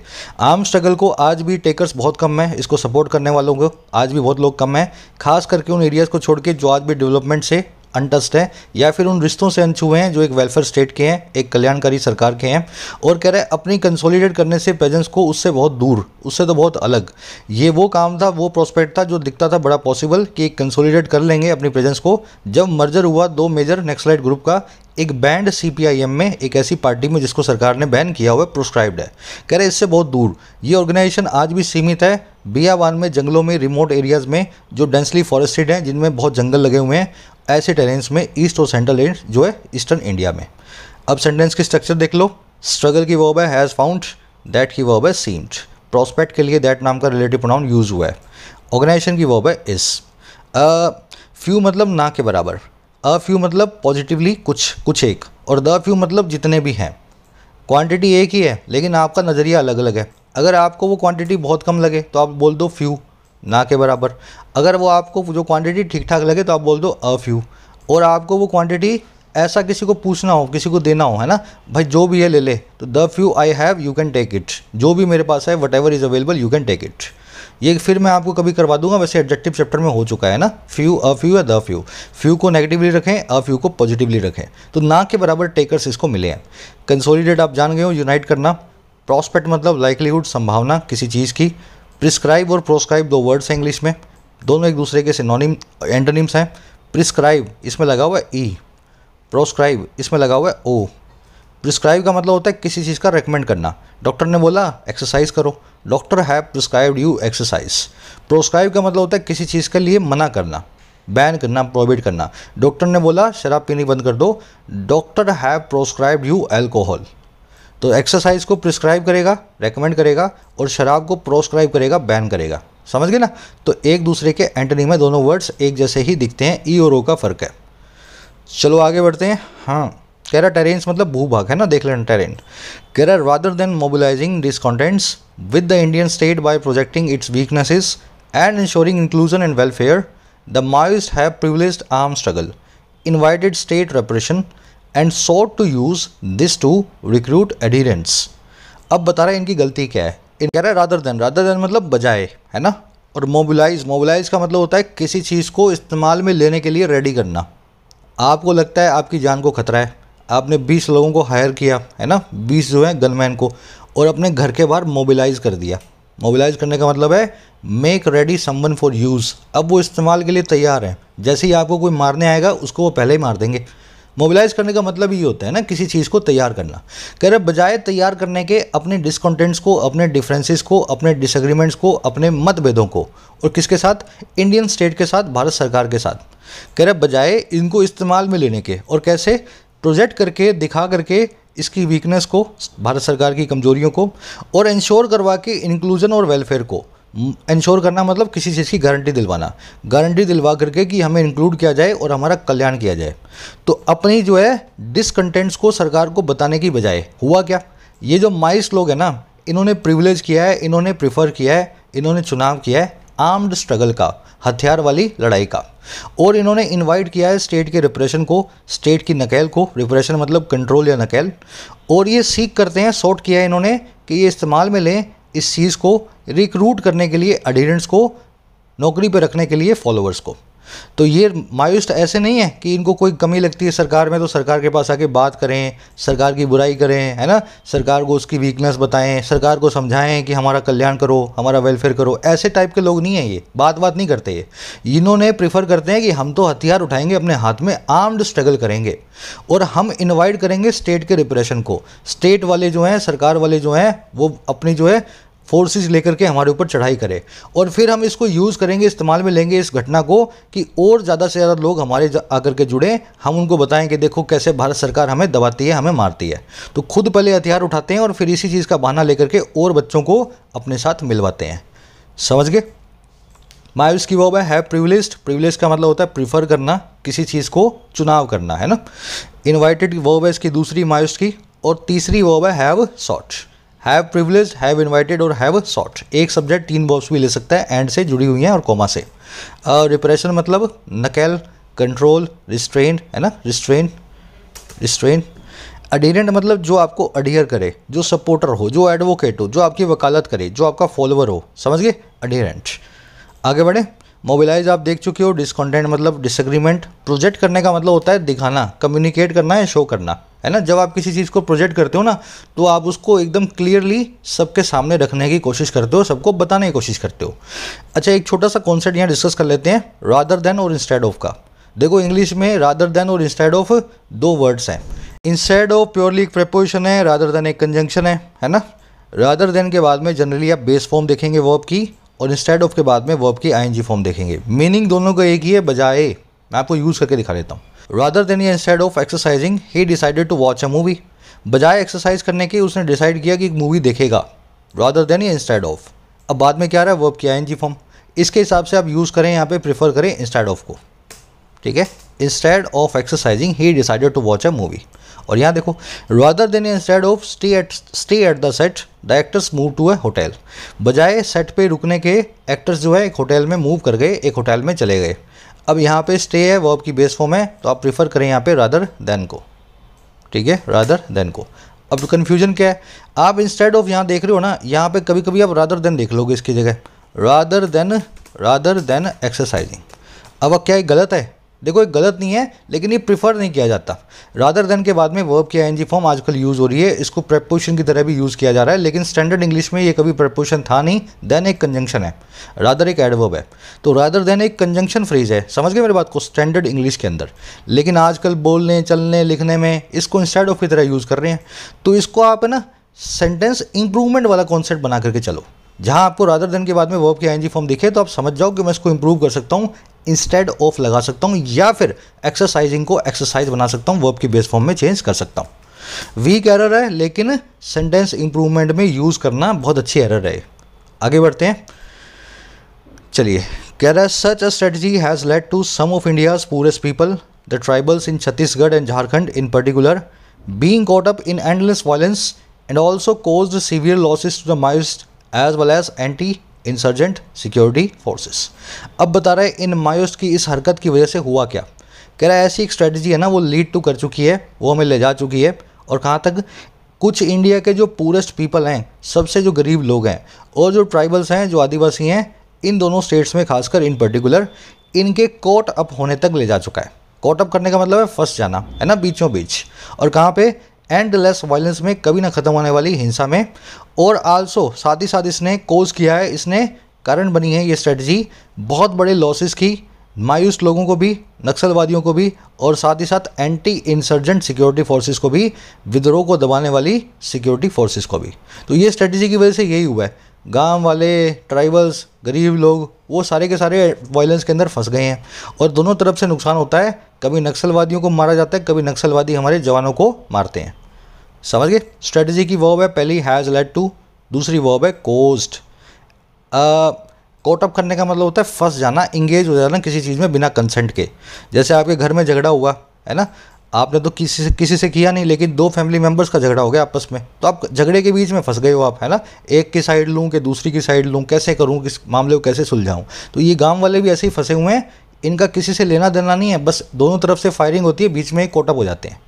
आर्म स्ट्रगल को आज भी टेकर्स बहुत कम है इसको सपोर्ट करने वालों को आज भी बहुत लोग कम हैं खास करके उन एरियाज़ को छोड़ के जो आज भी डेवलपमेंट से अनटस्ट है या फिर उन रिश्तों से अनछुए हैं जो एक वेलफेयर स्टेट के हैं एक कल्याणकारी सरकार के हैं और कह रहे हैं अपनी कंसोलिडेट करने से प्रेजेंस को उससे बहुत दूर उससे तो बहुत अलग ये वो काम था वो प्रोस्पेक्ट था जो दिखता था बड़ा पॉसिबल कि कंसोलिडेट कर लेंगे अपनी प्रेजेंस को जब मर्जर हुआ दो मेजर नेक्सलाइट ग्रुप का एक बैंड सीपीआईएम में एक ऐसी पार्टी में जिसको सरकार ने बैन किया हुआ प्रोस्क्राइब्ड है कह रहे इससे बहुत दूर ये ऑर्गेनाइजेशन आज भी सीमित है बियावान में जंगलों में रिमोट एरियाज़ में जो डेंसली फॉरेस्टेड हैं जिनमें बहुत जंगल लगे हुए हैं ऐसे टेरेंस में ईस्ट और सेंट्रल एंड जो है ईस्टर्न इंडिया में अब सेंटेंस की स्ट्रक्चर देख लो स्ट्रगल की वर्ब हैज़ फाउंड दैट की वर्ब है सीम्ड प्रोस्पेक्ट के लिए दैट नाम का रिलेटिव प्रोनाउन यूज़ हुआ है ऑर्गेनाइजेशन की वर्ब है इस फ्यू मतलब ना के बराबर अ फ्यू मतलब पॉजिटिवली कुछ कुछ एक और द फ्यू मतलब जितने भी हैं क्वांटिटी एक ही है लेकिन आपका नज़रिया अलग अलग है अगर आपको वो क्वांटिटी बहुत कम लगे तो आप बोल दो फ्यू ना के बराबर अगर वो आपको जो क्वांटिटी ठीक ठाक लगे तो आप बोल दो अ फ्यू और आपको वो क्वांटिटी ऐसा किसी को पूछना हो किसी को देना हो है ना भाई जो भी है ले ले तो the few I have you can take it जो भी मेरे पास है whatever is available you can take it ये फिर मैं आपको कभी करवा दूंगा वैसे एडजेक्टिव चैप्टर में हो चुका है ना फ्यू अ फ्यू या द फ्यू फ्यू को नेगेटिवली रखें अ फ्यू को पॉजिटिवली रखें तो ना के बराबर टेकर्स इसको मिले हैं कंसोलिडेट आप जान गए हो यूनाइट करना प्रॉस्पेक्ट मतलब लाइकलीहुड संभावना किसी चीज़ की प्रिस्क्राइब और प्रोस्क्राइब दो वर्ड्स हैं इंग्लिश में दोनों एक दूसरे के सिनोनिम एंटोनिम्स हैं प्रिस्क्राइब इसमें लगा हुआ है ई e। प्रोस्क्राइब इसमें लगा हुआ है ओ प्रिस्क्राइब का मतलब होता है किसी चीज़ का रिकमेंड करना डॉक्टर ने बोला एक्सरसाइज करो doctor have prescribed you exercise proscribe का मतलब होता है किसी चीज़ के लिए मना करना बैन करना प्रोविड करना डॉक्टर ने बोला शराब पीनी बंद कर दो doctor have proscribe you alcohol तो एक्सरसाइज को प्रिस्क्राइब करेगा रेकमेंड करेगा और शराब को प्रोस्क्राइब करेगा बैन करेगा समझ गए ना तो एक दूसरे के एंटनी में दोनों वर्ड्स एक जैसे ही दिखते हैं ई और ओ का फ़र्क है चलो आगे बढ़ते हैं हाँ कैरा टेरेंस मतलब भूभाग है ना देख लेना टेरेंट केरा rather than mobilising this contents with the Indian state by projecting its weaknesses and ensuring inclusion and welfare the Maoists have privilege arm struggle invited state repression and sought to use this to recruit adherents अब बता रहे हैं इनकी गलती क्या है इन कह रहे हैं रादर देन रादर देन मतलब बजाए है ना और मोबिलाइज मोबिलाइज का मतलब होता है किसी चीज़ को इस्तेमाल में लेने के लिए रेडी करना आपको लगता है आपकी जान को खतरा है आपने 20 लोगों को हायर किया है ना 20 जो है गनमैन को और अपने घर के बाहर मोबिलाइज कर दिया मोबिलाइज करने का मतलब है make ready someone for use अब वो इस्तेमाल के लिए तैयार है जैसे ही आपको कोई मारने आएगा उसको वो पहले ही मार देंगे मोबिलाइज करने का मतलब ये होता है ना किसी चीज़ को तैयार करना कह रहे बजाय तैयार करने के अपने डिसकॉन्टेंट्स को अपने डिफरेंसेस को अपने डिसएग्रीमेंट्स को अपने मतभेदों को और किसके साथ इंडियन स्टेट के साथ भारत सरकार के साथ कह रहे बजाय इनको इस्तेमाल में लेने के और कैसे प्रोजेक्ट तो करके दिखा करके इसकी वीकनेस को भारत सरकार की कमजोरियों को और इंश्योर करवा के इंक्लूजन और वेलफेयर को इंश्योर करना मतलब किसी चीज़ की गारंटी दिलवाना गारंटी दिलवा करके कि हमें इंक्लूड किया जाए और हमारा कल्याण किया जाए तो अपनी जो है डिसकंटेंट्स को सरकार को बताने की बजाय हुआ क्या ये जो माइस लोग हैं ना इन्होंने प्रिविलेज किया है इन्होंने प्रिफर किया है इन्होंने चुनाव किया है आर्म्ड स्ट्रगल का हथियार वाली लड़ाई का और इन्होंने इनवाइट किया है स्टेट के रिप्रेशन को स्टेट की नकेल को रिप्रेशन मतलब कंट्रोल या नकेल और ये सीख करते हैं सॉर्ट किया है इन्होंने कि ये इस्तेमाल में लें इस चीज़ को रिक्रूट करने के लिए अडेरेंट्स को नौकरी पर रखने के लिए फॉलोअर्स को तो ये मायूस तो ऐसे नहीं है कि इनको कोई कमी लगती है सरकार में तो सरकार के पास आके बात करें सरकार की बुराई करें है ना सरकार को उसकी वीकनेस बताएं सरकार को समझाएं कि हमारा कल्याण करो हमारा वेलफेयर करो ऐसे टाइप के लोग नहीं हैं ये बात बात नहीं करते ये इन्होंने प्रेफर करते हैं कि हम तो हथियार उठाएंगे अपने हाथ में आर्म्ड स्ट्रगल करेंगे और हम इन्वाइट करेंगे स्टेट के रिप्रेशन को स्टेट वाले जो हैं सरकार वाले जो हैं वो अपनी जो है फोर्सेस लेकर के हमारे ऊपर चढ़ाई करे और फिर हम इसको यूज़ करेंगे इस्तेमाल में लेंगे इस घटना को कि और ज़्यादा से ज़्यादा लोग हमारे आकर के जुड़े हम उनको बताएं कि देखो कैसे भारत सरकार हमें दबाती है हमें मारती है तो खुद पहले हथियार उठाते हैं और फिर इसी चीज़ का बहाना लेकर के और बच्चों को अपने साथ मिलवाते हैं समझ गए मायूस की वॉब है प्रिविलेज प्रिविलेज का मतलब होता है प्रीफर करना किसी चीज़ को चुनाव करना है ना इन्वाइटेड वॉब है इसकी दूसरी मायूस की और तीसरी verb have sought have privilege have invited और हैव सॉट एक सब्जेक्ट तीन वर्ब्स भी ले सकता है एंड से जुड़ी हुई हैं और कोमा से रिप्रेशन uh, मतलब नकेल कंट्रोल रिस्ट्रेन है ना रिस्ट्रेन रिस्ट्रेन अडीरेंट मतलब जो आपको अडियर करे जो सपोर्टर हो जो एडवोकेट हो जो आपकी वकालत करे जो आपका फॉलोअर हो समझ गए अडीरेंट आगे बढ़े मोबिलाइज आप देख चुके हो डिसकॉन्टेंट मतलब डिसएग्रीमेंट प्रोजेक्ट करने का मतलब होता है दिखाना कम्युनिकेट करना या शो करना है ना जब आप किसी चीज़ को प्रोजेक्ट करते हो ना तो आप उसको एकदम क्लियरली सबके सामने रखने की कोशिश करते हो सबको बताने की कोशिश करते हो अच्छा एक छोटा सा कॉन्सेप्ट यहाँ डिस्कस कर लेते हैं रादर देन और इंस्टेड ऑफ का देखो इंग्लिश में रादर देन और इंस्टेड ऑफ दो वर्ड्स हैं इंस्टेड ऑफ प्योरली एक प्रपोजिशन है रादर देन एक कंजंक्शन है है ना रादर देन के बाद में जनरली आप बेस फॉर्म देखेंगे वर्ब की और इंस्टेड ऑफ के बाद में वर्ब की आईएनजी फॉर्म देखेंगे मीनिंग दोनों का एक ही है बजाय मैं आपको यूज़ करके दिखा देता हूँ rather than instead of exercising he decided to watch a movie बजाय एक्सरसाइज करने की उसने डिसाइड किया कि एक मूवी देखेगा रादर देन इंस्टेड ऑफ अब बाद में क्या रहा है वर्ब किया एन जी फॉर्म इसके हिसाब से आप यूज़ करें यहाँ पे प्रीफर करें इंस्टेड ऑफ को ठीक है instead of exercising he decided to watch a movie और यहाँ देखो rather than instead of stay at stay at the set the actors move to a hotel बजाय सेट पे रुकने के एक्टर्स जो है एक होटल में मूव कर गए एक होटल में चले गए अब यहाँ पे स्टे है वो आपकी बेस फॉर्म है तो आप प्रीफर करें यहाँ पे रादर देन को ठीक है रादर देन को अब कन्फ्यूजन क्या है आप इंस्टेड ऑफ यहाँ देख रहे हो ना यहाँ पे कभी कभी आप रादर देन देख लोगे इसकी जगह rather than rather than exercising अब क्या गलत है देखो ये गलत नहीं है लेकिन ये प्रिफर नहीं किया जाता रादर देन के बाद में वर्ब की आई फॉर्म आजकल यूज़ हो रही है इसको प्रपोशन की तरह भी यूज़ किया जा रहा है लेकिन स्टैंडर्ड इंग्लिश में ये कभी प्रपोशन था नहीं देन एक कंजंक्शन है रादर एक एडवर्ब है तो रादर देन एक कंजंक्शन फ्रेज है समझ गए मेरी बात को स्टैंडर्ड इंग्लिश के अंदर लेकिन आजकल बोलने चलने लिखने में इसको इंस्टेड ऑफ की तरह यूज़ कर रहे हैं तो इसको आप है ना सेंटेंस इंप्रूवमेंट वाला कॉन्सेप्ट बना करके चलो जहां आपको राधर देन के बाद में वर्ब के आईएनजी फॉर्म दिखे तो आप समझ जाओ कि मैं इसको इंप्रूव कर सकता हूं इंस्टेड ऑफ लगा सकता हूं या फिर एक्सरसाइजिंग को एक्सरसाइज बना सकता हूं वर्ब की बेस फॉर्म में चेंज कर सकता हूं वीक एरर है लेकिन सेंटेंस इंप्रूवमेंट में यूज़ करना बहुत अच्छी एरर है आगे बढ़ते हैं चलिए कह रहा है such a strategy has led to some of India's poorest people the tribals in Chhattisgarh and Jharkhand in particular being caught up in endless violence and also cause severe losses to the Maoists as well as anti insurgent security forces अब बता रहे इन मायोस की इस हरकत की वजह से हुआ क्या कह रहा है ऐसी एक स्ट्रेटजी है ना वो लीड टू कर चुकी है वो हमें ले जा चुकी है और कहाँ तक कुछ इंडिया के जो पूरेस्ट पीपल हैं सबसे जो गरीब लोग हैं और जो ट्राइबल्स हैं जो आदिवासी हैं इन दोनों स्टेट्स में खासकर इन पर्टिकुलर इनके कोर्ट अप होने तक ले जा चुका है कोर्ट अप करने का मतलब है फर्स्ट जाना है ना बीचों बीच और कहाँ पे एंडलेस वायलेंस में कभी ना ख़त्म होने वाली हिंसा में और आल्सो साथ ही साथ इसने कोज किया है इसने कारण बनी है ये स्ट्रेटजी बहुत बड़े लॉसेस की मायूस लोगों को भी नक्सलवादियों को भी और साथ ही साथ एंटी इंसर्जेंट सिक्योरिटी फोर्सेस को भी विद्रोह को दबाने वाली सिक्योरिटी फोर्सेस को भी तो ये स्ट्रेटजी की वजह से यही हुआ है गांव वाले ट्राइबल्स गरीब लोग वो सारे के सारे वायलेंस के अंदर फंस गए हैं और दोनों तरफ से नुकसान होता है कभी नक्सलवादियों को मारा जाता है कभी नक्सलवादी हमारे जवानों को मारते हैं समझ गए स्ट्रेटजी की वॉब है पहली हैज़ लेड टू दूसरी वॉब है कोस्ट कोटअप करने का मतलब होता है फंस जाना इंगेज हो जाना किसी चीज़ में बिना कंसेंट के जैसे आपके घर में झगड़ा हुआ है ना आपने तो किसी से किसी से किया नहीं लेकिन दो फैमिली मेम्बर्स का झगड़ा हो गया आपस में तो आप झगड़े के बीच में फंस गए हो आप है ना एक की साइड लूँ कि दूसरी की साइड लूँ कैसे करूँ किस मामले को कैसे सुलझाऊँ तो ये गांव वाले भी ऐसे ही फंसे हुए हैं इनका किसी से लेना देना नहीं है बस दोनों तरफ से फायरिंग होती है बीच में ही कोटअप हो जाते हैं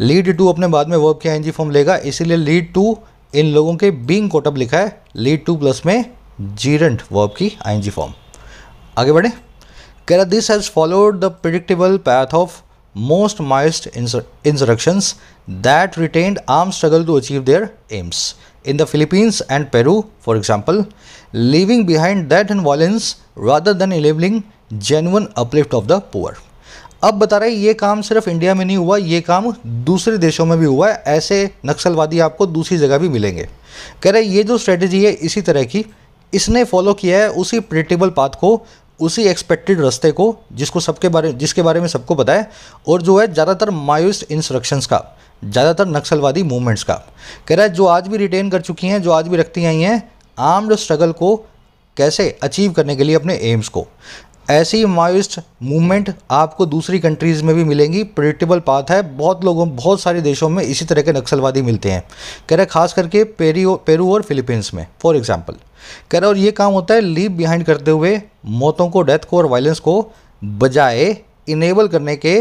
लीड टू अपने बाद में वर्ब के एनजी फॉर्म लेगा इसीलिए लीड टू इन लोगों के बींग कोटअप लिखा है लीड टू प्लस में जीरेंट वर्ब की आई फॉर्म आगे बढ़े कह रहा this has followed the predictable path of most Maoist insur insurrections that retained armed struggle to achieve their aims. In the Philippines and Peru, for example, leaving behind death and violence rather than enabling genuine uplift of the poor. अब बता रहे ये काम सिर्फ India में नहीं हुआ ये काम दूसरे देशों में भी हुआ है ऐसे नक्सलवादी आपको दूसरी जगह भी मिलेंगे कह रहे ये जो स्ट्रेटजी है इसी तरह की इसने फॉलो किया है उसी प्रिडिक्टेबल पाथ को उसी एक्सपेक्टेड रास्ते को जिसको सबके बारे जिसके बारे में सबको पता है और जो है ज़्यादातर मायूस इंस्ट्रक्शंस का ज़्यादातर नक्सलवादी मूवमेंट्स का कह रहा है जो आज भी रिटेन कर चुकी हैं जो आज भी रखती आई हैं आर्म्ड स्ट्रगल को कैसे अचीव करने के लिए अपने एम्स को ऐसी माओइस्ट मूवमेंट आपको दूसरी कंट्रीज़ में भी मिलेंगी प्रिडिक्टेबल पाथ है बहुत लोगों बहुत सारे देशों में इसी तरह के नक्सलवादी मिलते हैं कह रहे खास करके पेरी पेरू और फिलीपींस में फॉर एग्जाम्पल कह रहे और ये काम होता है लीव बिहाइंड करते हुए मौतों को डेथ को और वायलेंस को बजाय इनेबल करने के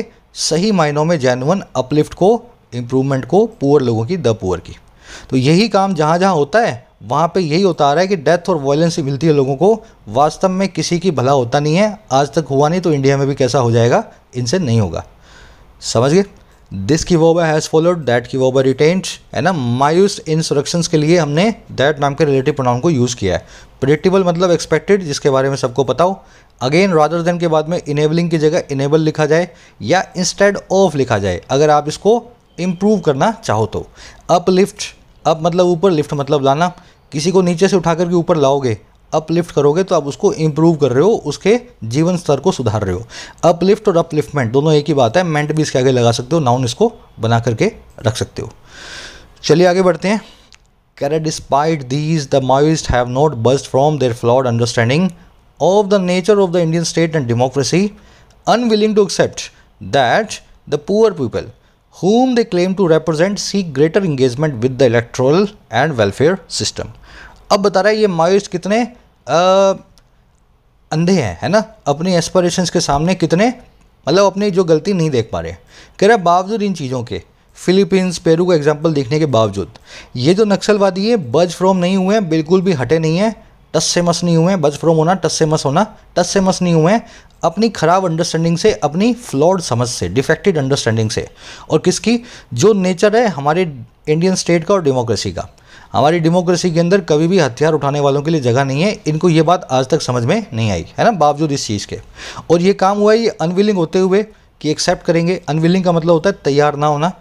सही मायनों में जैनवन अपलिफ्ट को इम्प्रूवमेंट को पुअर लोगों की द पुअर की तो यही काम जहाँ जहाँ होता है वहाँ पे यही होता आ रहा है कि डेथ और वायलेंस ही मिलती है लोगों को वास्तव में किसी की भला होता नहीं है आज तक हुआ नहीं तो इंडिया में भी कैसा हो जाएगा इनसे नहीं होगा समझ गए दिस की वो हैज़ फॉलोड दैट की वो रिटेंट है ना मायूस इंसुरक्शन के लिए हमने दैट नाम के रिलेटिव प्रोनाउन को यूज़ किया है प्रिडिक्टेबल मतलब एक्सपेक्टेड जिसके बारे में सबको पता हो अगेन रादर देन के बाद में इनेबलिंग की जगह इनेबल लिखा जाए या इंस्टेड ऑफ लिखा जाए अगर आप इसको इम्प्रूव करना चाहो तो अपलिफ्ट अब मतलब ऊपर लिफ्ट मतलब लाना किसी को नीचे से उठा करके ऊपर लाओगे अपलिफ्ट करोगे तो आप उसको इम्प्रूव कर रहे हो उसके जीवन स्तर को सुधार रहे हो अपलिफ्ट और अपलिफ्टमेंट दोनों एक ही बात है मेंट भी इसके आगे लगा सकते हो नाउन इसको बना करके रख सकते हो चलिए आगे बढ़ते हैं कैरेट despite these the Maoists have not budged from their flawed understanding of the nature of the Indian state and democracy unwilling to accept that the poor people whom they claim to represent seek greater engagement with the electoral and welfare system. अब बता रहा है ये Maoist कितने आ, अंधे हैं है ना अपने एस्परेशंस के सामने कितने मतलब अपनी जो गलती नहीं देख पा रहे कह रहे बावजूद इन चीज़ों के फिलीपींस पेरू का एग्जाम्पल देखने के बावजूद ये जो नक्सलवादी है बज फ्रॉम नहीं हुए हैं बिल्कुल भी हटे नहीं हैं टस से मस नहीं हुए हैं बज फ्रॉम होना टस से मस होना टस से मस नहीं हुए हैं अपनी खराब अंडरस्टैंडिंग से अपनी फ्लॉड समझ से डिफेक्टेड अंडरस्टैंडिंग से और किसकी जो नेचर है हमारे इंडियन स्टेट का और डेमोक्रेसी का हमारी डेमोक्रेसी के अंदर कभी भी हथियार उठाने वालों के लिए जगह नहीं है इनको ये बात आज तक समझ में नहीं आई है ना बावजूद इस चीज़ के और ये काम हुआ है ये अनविलिंग होते हुए कि एक्सेप्ट करेंगे अनविलिंग का मतलब होता है तैयार ना होना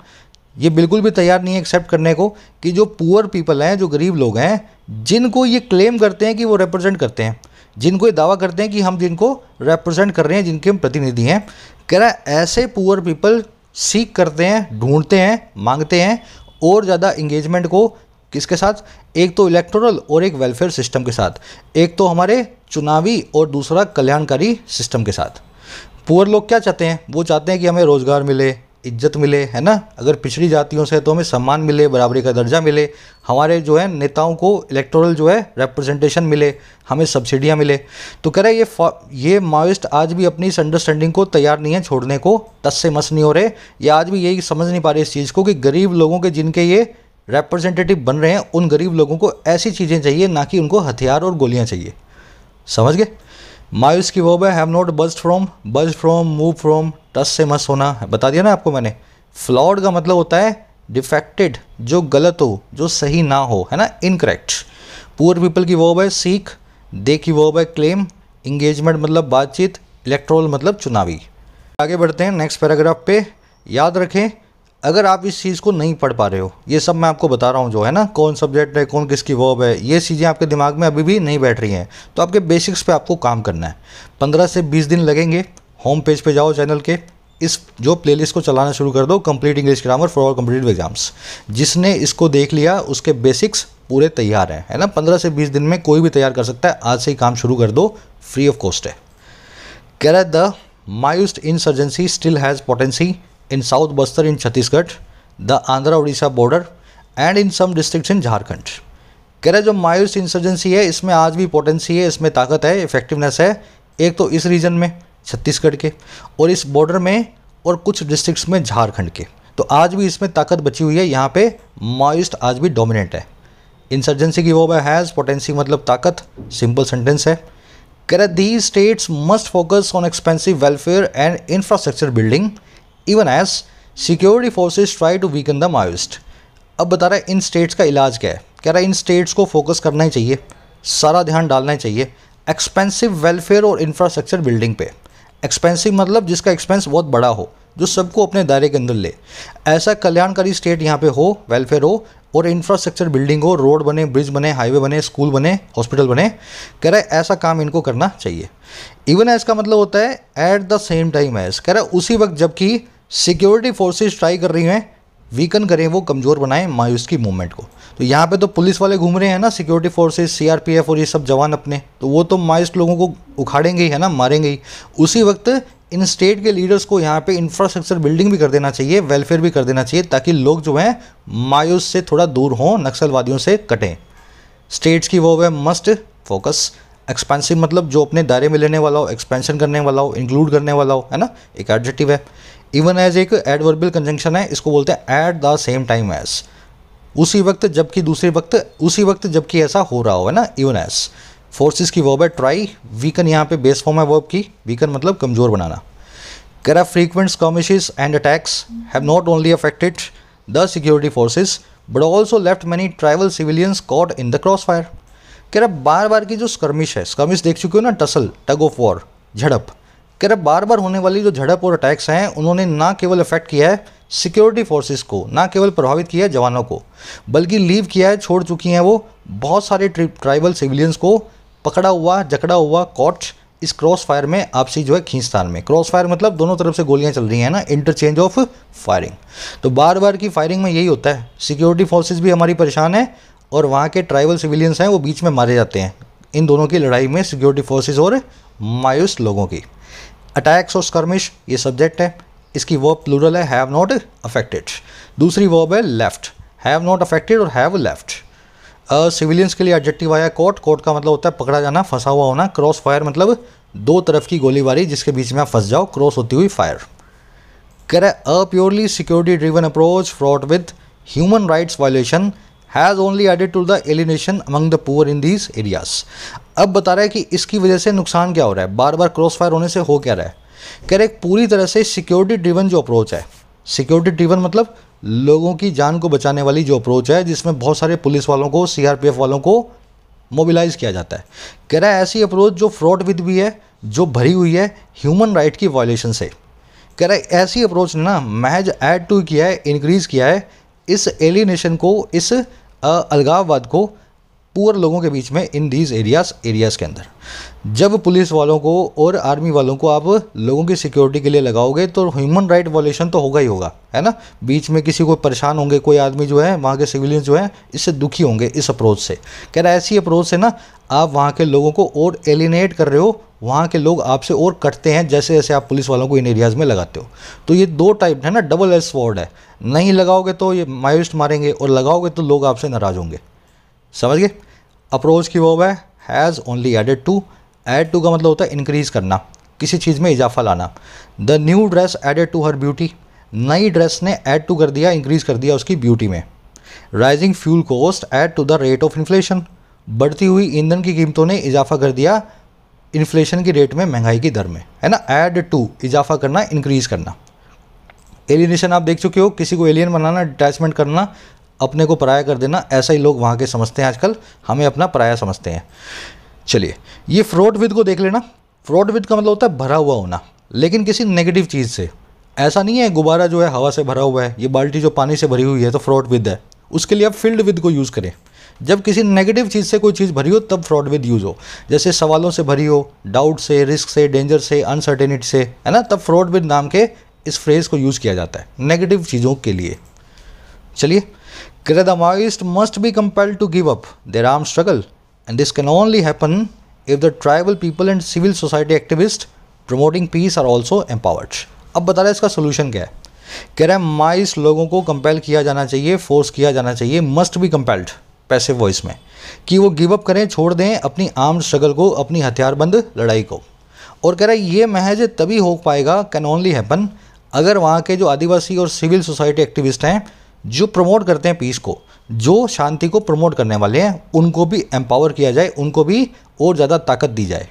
ये बिल्कुल भी तैयार नहीं है एक्सेप्ट करने को कि जो पुअर पीपल हैं जो गरीब लोग हैं जिनको ये क्लेम करते हैं कि वो रिप्रेजेंट करते हैं जिनको ये दावा करते हैं कि हम जिनको रिप्रेजेंट कर रहे हैं जिनके हम प्रतिनिधि हैं कह रहा है ऐसे पुअर पीपल सीख करते हैं ढूंढते हैं मांगते हैं और ज़्यादा इंगेजमेंट को किसके साथ एक तो इलेक्टोरल और एक वेलफेयर सिस्टम के साथ एक तो हमारे चुनावी और दूसरा कल्याणकारी सिस्टम के साथ पुअर लोग क्या चाहते हैं वो चाहते हैं कि हमें रोज़गार मिले इज्जत मिले है ना अगर पिछड़ी जातियों से तो हमें सम्मान मिले बराबरी का दर्जा मिले हमारे जो है नेताओं को इलेक्टोरल जो है रिप्रेजेंटेशन मिले हमें सब्सिडियाँ मिले तो कह रहे ये ये माओइस्ट आज भी अपनी इस अंडरस्टैंडिंग को तैयार नहीं है छोड़ने को तस से मस नहीं हो रहे ये आज भी यही समझ नहीं पा रहे इस चीज़ को कि गरीब लोगों के जिनके ये रिप्रेजेंटेटिव बन रहे हैं उन गरीब लोगों को ऐसी चीज़ें चाहिए ना कि उनको हथियार और गोलियाँ चाहिए समझ गए मायूस की वो है have not budged from budged from move from टस से मस होना बता दिया ना आपको मैंने फ्लॉड का मतलब होता है डिफेक्टेड जो गलत हो जो सही ना हो है ना इनकरेक्ट पुअर पीपल की वो है सीख दे की वो है क्लेम इंगेजमेंट मतलब बातचीत इलेक्ट्रोल मतलब चुनावी आगे बढ़ते हैं नेक्स्ट पैराग्राफ पे याद रखें अगर आप इस चीज़ को नहीं पढ़ पा रहे हो ये सब मैं आपको बता रहा हूँ जो है ना कौन सब्जेक्ट है कौन किसकी वर्ब है ये चीज़ें आपके दिमाग में अभी भी नहीं बैठ रही हैं तो आपके बेसिक्स पे आपको काम करना है पंद्रह से बीस दिन लगेंगे होम पेज पे जाओ चैनल के इस जो प्लेलिस्ट को चलाना शुरू कर दो complete English grammar for all complete exams जिसने इसको देख लिया उसके बेसिक्स पूरे तैयार हैं है ना पंद्रह से बीस दिन में कोई भी तैयार कर सकता है आज से ही काम शुरू कर दो फ्री ऑफ कॉस्ट है कह रहा है the Maoist insurgency still has potency in South Bastar in Chhattisgarh, the Andhra-Odisha border and in some districts in Jharkhand. कह रहे जो मायूस इंसर्जेंसी है इसमें आज भी पोटेंसी है इसमें ताकत है इफेक्टिवनेस है एक तो इस रीजन में छत्तीसगढ़ के और इस बॉर्डर में और कुछ डिस्ट्रिक्ट्स में झारखंड के तो आज भी इसमें ताकत बची हुई है यहाँ पे मायूस्ट आज भी डोमिनेंट है इंसर्जेंसी की वो हैज़ पोटेंसी मतलब ताकत सिंपल सेंटेंस है कह रहे the states must focus on expensive welfare and infrastructure building even as security forces try to weaken the Maoist अब बता रहा है इन स्टेट्स का इलाज क्या है कह रहा है इन स्टेट्स को फोकस करना ही चाहिए सारा ध्यान डालना ही चाहिए एक्सपेंसिव वेलफेयर और इंफ्रास्ट्रक्चर बिल्डिंग पे एक्सपेंसिव मतलब जिसका एक्सपेंस बहुत बड़ा हो जो सबको अपने दायरे के अंदर ले ऐसा कल्याणकारी स्टेट यहाँ पे हो वेलफेयर हो और इंफ्रास्ट्रक्चर बिल्डिंग हो रोड बने ब्रिज बने हाईवे बने स्कूल बने हॉस्पिटल बने कह रहा है ऐसा काम इनको करना चाहिए इवन एज का मतलब होता है at the same time as कह रहा है उसी वक्त जबकि सिक्योरिटी फोर्सेज ट्राई कर रही हैं वीकन करें वो कमज़ोर बनाएं मायूस की मूवमेंट को तो यहाँ पे तो पुलिस वाले घूम रहे हैं ना सिक्योरिटी फोर्सेस सीआरपीएफ और ये सब जवान अपने तो वो तो मायूस लोगों को उखाड़ेंगे ही है ना मारेंगे ही उसी वक्त इन स्टेट के लीडर्स को यहाँ पे इंफ्रास्ट्रक्चर बिल्डिंग भी कर देना चाहिए वेलफेयर भी कर देना चाहिए ताकि लोग जो हैं मायूस से थोड़ा दूर हों नक्सलवादियों से कटें स्टेट्स की वो है मस्ट फोकस एक्सपेंसिव मतलब जो अपने दायरे में लेने वाला हो एक्सपेंशन करने वाला हो इंक्लूड करने वाला हो है ना एक एडजेक्टिव है इवन एज एक एडवर्बियल कंजंक्शन है इसको बोलते हैं at the same time as उसी वक्त जबकि दूसरे वक्त उसी वक्त जबकि ऐसा हो रहा हो है ना इवन एज फोर्सेस की वर्ब है ट्राई वीकन यहाँ पे बेस फॉर्म है वर्ब की वीकन मतलब कमज़ोर बनाना करा frequent skirmishes and attacks have not only affected the security forces but also left many tribal civilians caught in the cross fire कह रहा बार बार की जो स्कर्मिश है स्कर्मिश देख चुके हो ना टसल टग ऑफ वॉर झड़प कह रहे बार बार होने वाली जो झड़प और अटैक्स हैं उन्होंने ना केवल इफेक्ट किया है सिक्योरिटी फोर्सेस को ना केवल प्रभावित किया है जवानों को बल्कि लीव किया है छोड़ चुकी हैं वो बहुत सारे ट्राइबल सिविलियंस को पकड़ा हुआ जकड़ा हुआ कॉट इस क्रॉस फायर में आपसी जो है खींचतान में क्रॉस फायर मतलब दोनों तरफ से गोलियां चल रही हैं ना इंटरचेंज ऑफ फायरिंग तो बार बार की फायरिंग में यही होता है सिक्योरिटी फोर्सेज भी हमारी परेशान है और वहाँ के ट्राइबल सिविलियंस हैं वो बीच में मारे जाते हैं इन दोनों की लड़ाई में सिक्योरिटी फोर्सेज और मायूस लोगों की अटैक्स और स्कर्मिश ये सब्जेक्ट है इसकी वर्ब प्लूरल है हैव नॉट अफेक्टेड दूसरी वर्ब है लेफ्ट हैव नॉट अफेक्टेड और हैव लेफ्ट सिविलियंस के लिए एडजेक्टिव आया कोर्ट कोर्ट का मतलब होता है पकड़ा जाना फंसा हुआ होना क्रॉस फायर मतलब दो तरफ की गोलीबारी जिसके बीच में आप फंस जाओ क्रॉस होती हुई फायर कह करे a purely security driven approach fraught with human rights violation has only added to the alienation among the poor in these areas अब बता रहा है कि इसकी वजह से नुकसान क्या हो रहा है बार बार क्रॉस फायर होने से हो क्या रहा है कह रहे पूरी तरह से सिक्योरिटी ड्रिवन जो अप्रोच है सिक्योरिटी ड्रिवन मतलब लोगों की जान को बचाने वाली जो अप्रोच है जिसमें बहुत सारे पुलिस वालों को सी वालों को मोबिलाइज किया जाता है कह रहा है ऐसी अप्रोच जो फ्रॉड विद भी है जो भरी हुई है ह्यूमन राइट की वायोलेशन से कह रहा है ऐसी अप्रोच ने ना महज ऐड टू किया है इंक्रीज़ किया है इस एलिनेशन को इस अलगाववाद को पुअर लोगों के बीच में इन दीज एरियाज एरियाज के अंदर जब पुलिस वालों को और आर्मी वालों को आप लोगों की सिक्योरिटी के लिए लगाओगे तो ह्यूमन राइट वॉलेशन तो होगा ही होगा है ना बीच में किसी को परेशान होंगे कोई आदमी जो है वहाँ के सिविलियंस जो हैं इससे दुखी होंगे इस अप्रोच से कह रहा ऐसी अप्रोच से ना आप वहाँ के लोगों को और एलिनेट कर रहे हो वहाँ के लोग आपसे और कटते हैं जैसे जैसे आप पुलिस वालों को इन एरियाज़ में लगाते हो तो ये दो टाइप है ना डबल एस वर्ड है नहीं लगाओगे तो ये मायूस मारेंगे और लगाओगे तो लोग आपसे नाराज़ होंगे समझ गए अप्रोच की वो है has only added to add to का मतलब होता है इंक्रीज़ करना किसी चीज़ में इजाफा लाना the new dress added to her beauty नई ड्रेस ने एड टू कर दिया इंक्रीज़ कर दिया उसकी ब्यूटी में rising fuel cost add to the rate of inflation बढ़ती हुई ईंधन की कीमतों ने इजाफा कर दिया इन्फ्लेशन की रेट में महंगाई की दर में है ना एड टू इजाफा करना इंक्रीज़ करना एलिनेशन आप देख चुके हो किसी को एलियन बनाना अटैचमेंट करना अपने को पराया कर देना ऐसा ही लोग वहाँ के समझते हैं आजकल हमें अपना पराया समझते हैं चलिए ये फ्रॉड विद को देख लेना फ्रॉड विद का मतलब होता है भरा हुआ होना लेकिन किसी नेगेटिव चीज़ से ऐसा नहीं है गुब्बारा जो है हवा से भरा हुआ है ये बाल्टी जो पानी से भरी हुई है तो फ्रॉड विद है उसके लिए आप फील्ड विद को यूज़ करें जब किसी नेगेटिव चीज़ से कोई चीज़ भरी हो तब फ्रॉड विद यूज़ हो जैसे सवालों से भरी हो डाउट से रिस्क से डेंजर से अनसर्टेनिटी से है ना तब फ्रॉड विद नाम के इस फ्रेज़ को यूज़ किया जाता है नेगेटिव चीज़ों के लिए चलिए Kerala Maoist must be compelled to give up their armed struggle, and this can only happen if the tribal people and civil society activists promoting peace are also empowered. अब बता रहे इसका सोल्यूशन क्या है कह रहे हैं माइस लोगों को कंपेल किया जाना चाहिए फोर्स किया जाना चाहिए must be compelled passive voice में कि वो गिव अप करें छोड़ दें अपनी आर्म स्ट्रगल को अपनी हथियारबंद लड़ाई को और कह रहा है ये महज तभी हो पाएगा कैन ओनली हैपन अगर वहाँ के जो आदिवासी और सिविल सोसाइटी एक्टिविस्ट हैं जो प्रमोट करते हैं पीस को जो शांति को प्रमोट करने वाले हैं उनको भी एम्पावर किया जाए उनको भी और ज़्यादा ताकत दी जाए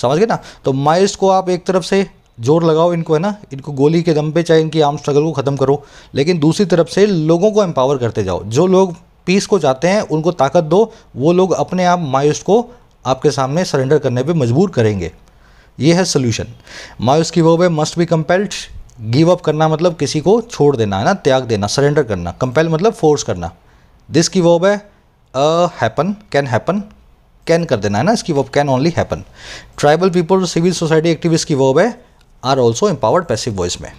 समझ गए ना तो माइल्स को आप एक तरफ से जोर लगाओ इनको है ना इनको गोली के दम पे चाहे इनकी आर्म स्ट्रगल को ख़त्म करो लेकिन दूसरी तरफ से लोगों को एम्पावर करते जाओ जो लोग पीस को चाहते हैं उनको ताकत दो वो लोग अपने आप मायूस को आपके सामने सरेंडर करने पे मजबूर करेंगे ये है सोल्यूशन मायूस की वो they must be compelled give up करना मतलब किसी को छोड़ देना है ना त्याग देना सरेंडर करना कंपेल मतलब फोर्स करना दिस की वॉब है हैपन कैन हैपन कैन कर देना है ना इसकी verb can only happen tribal people civil society activist की वॉब है are also empowered passive voice में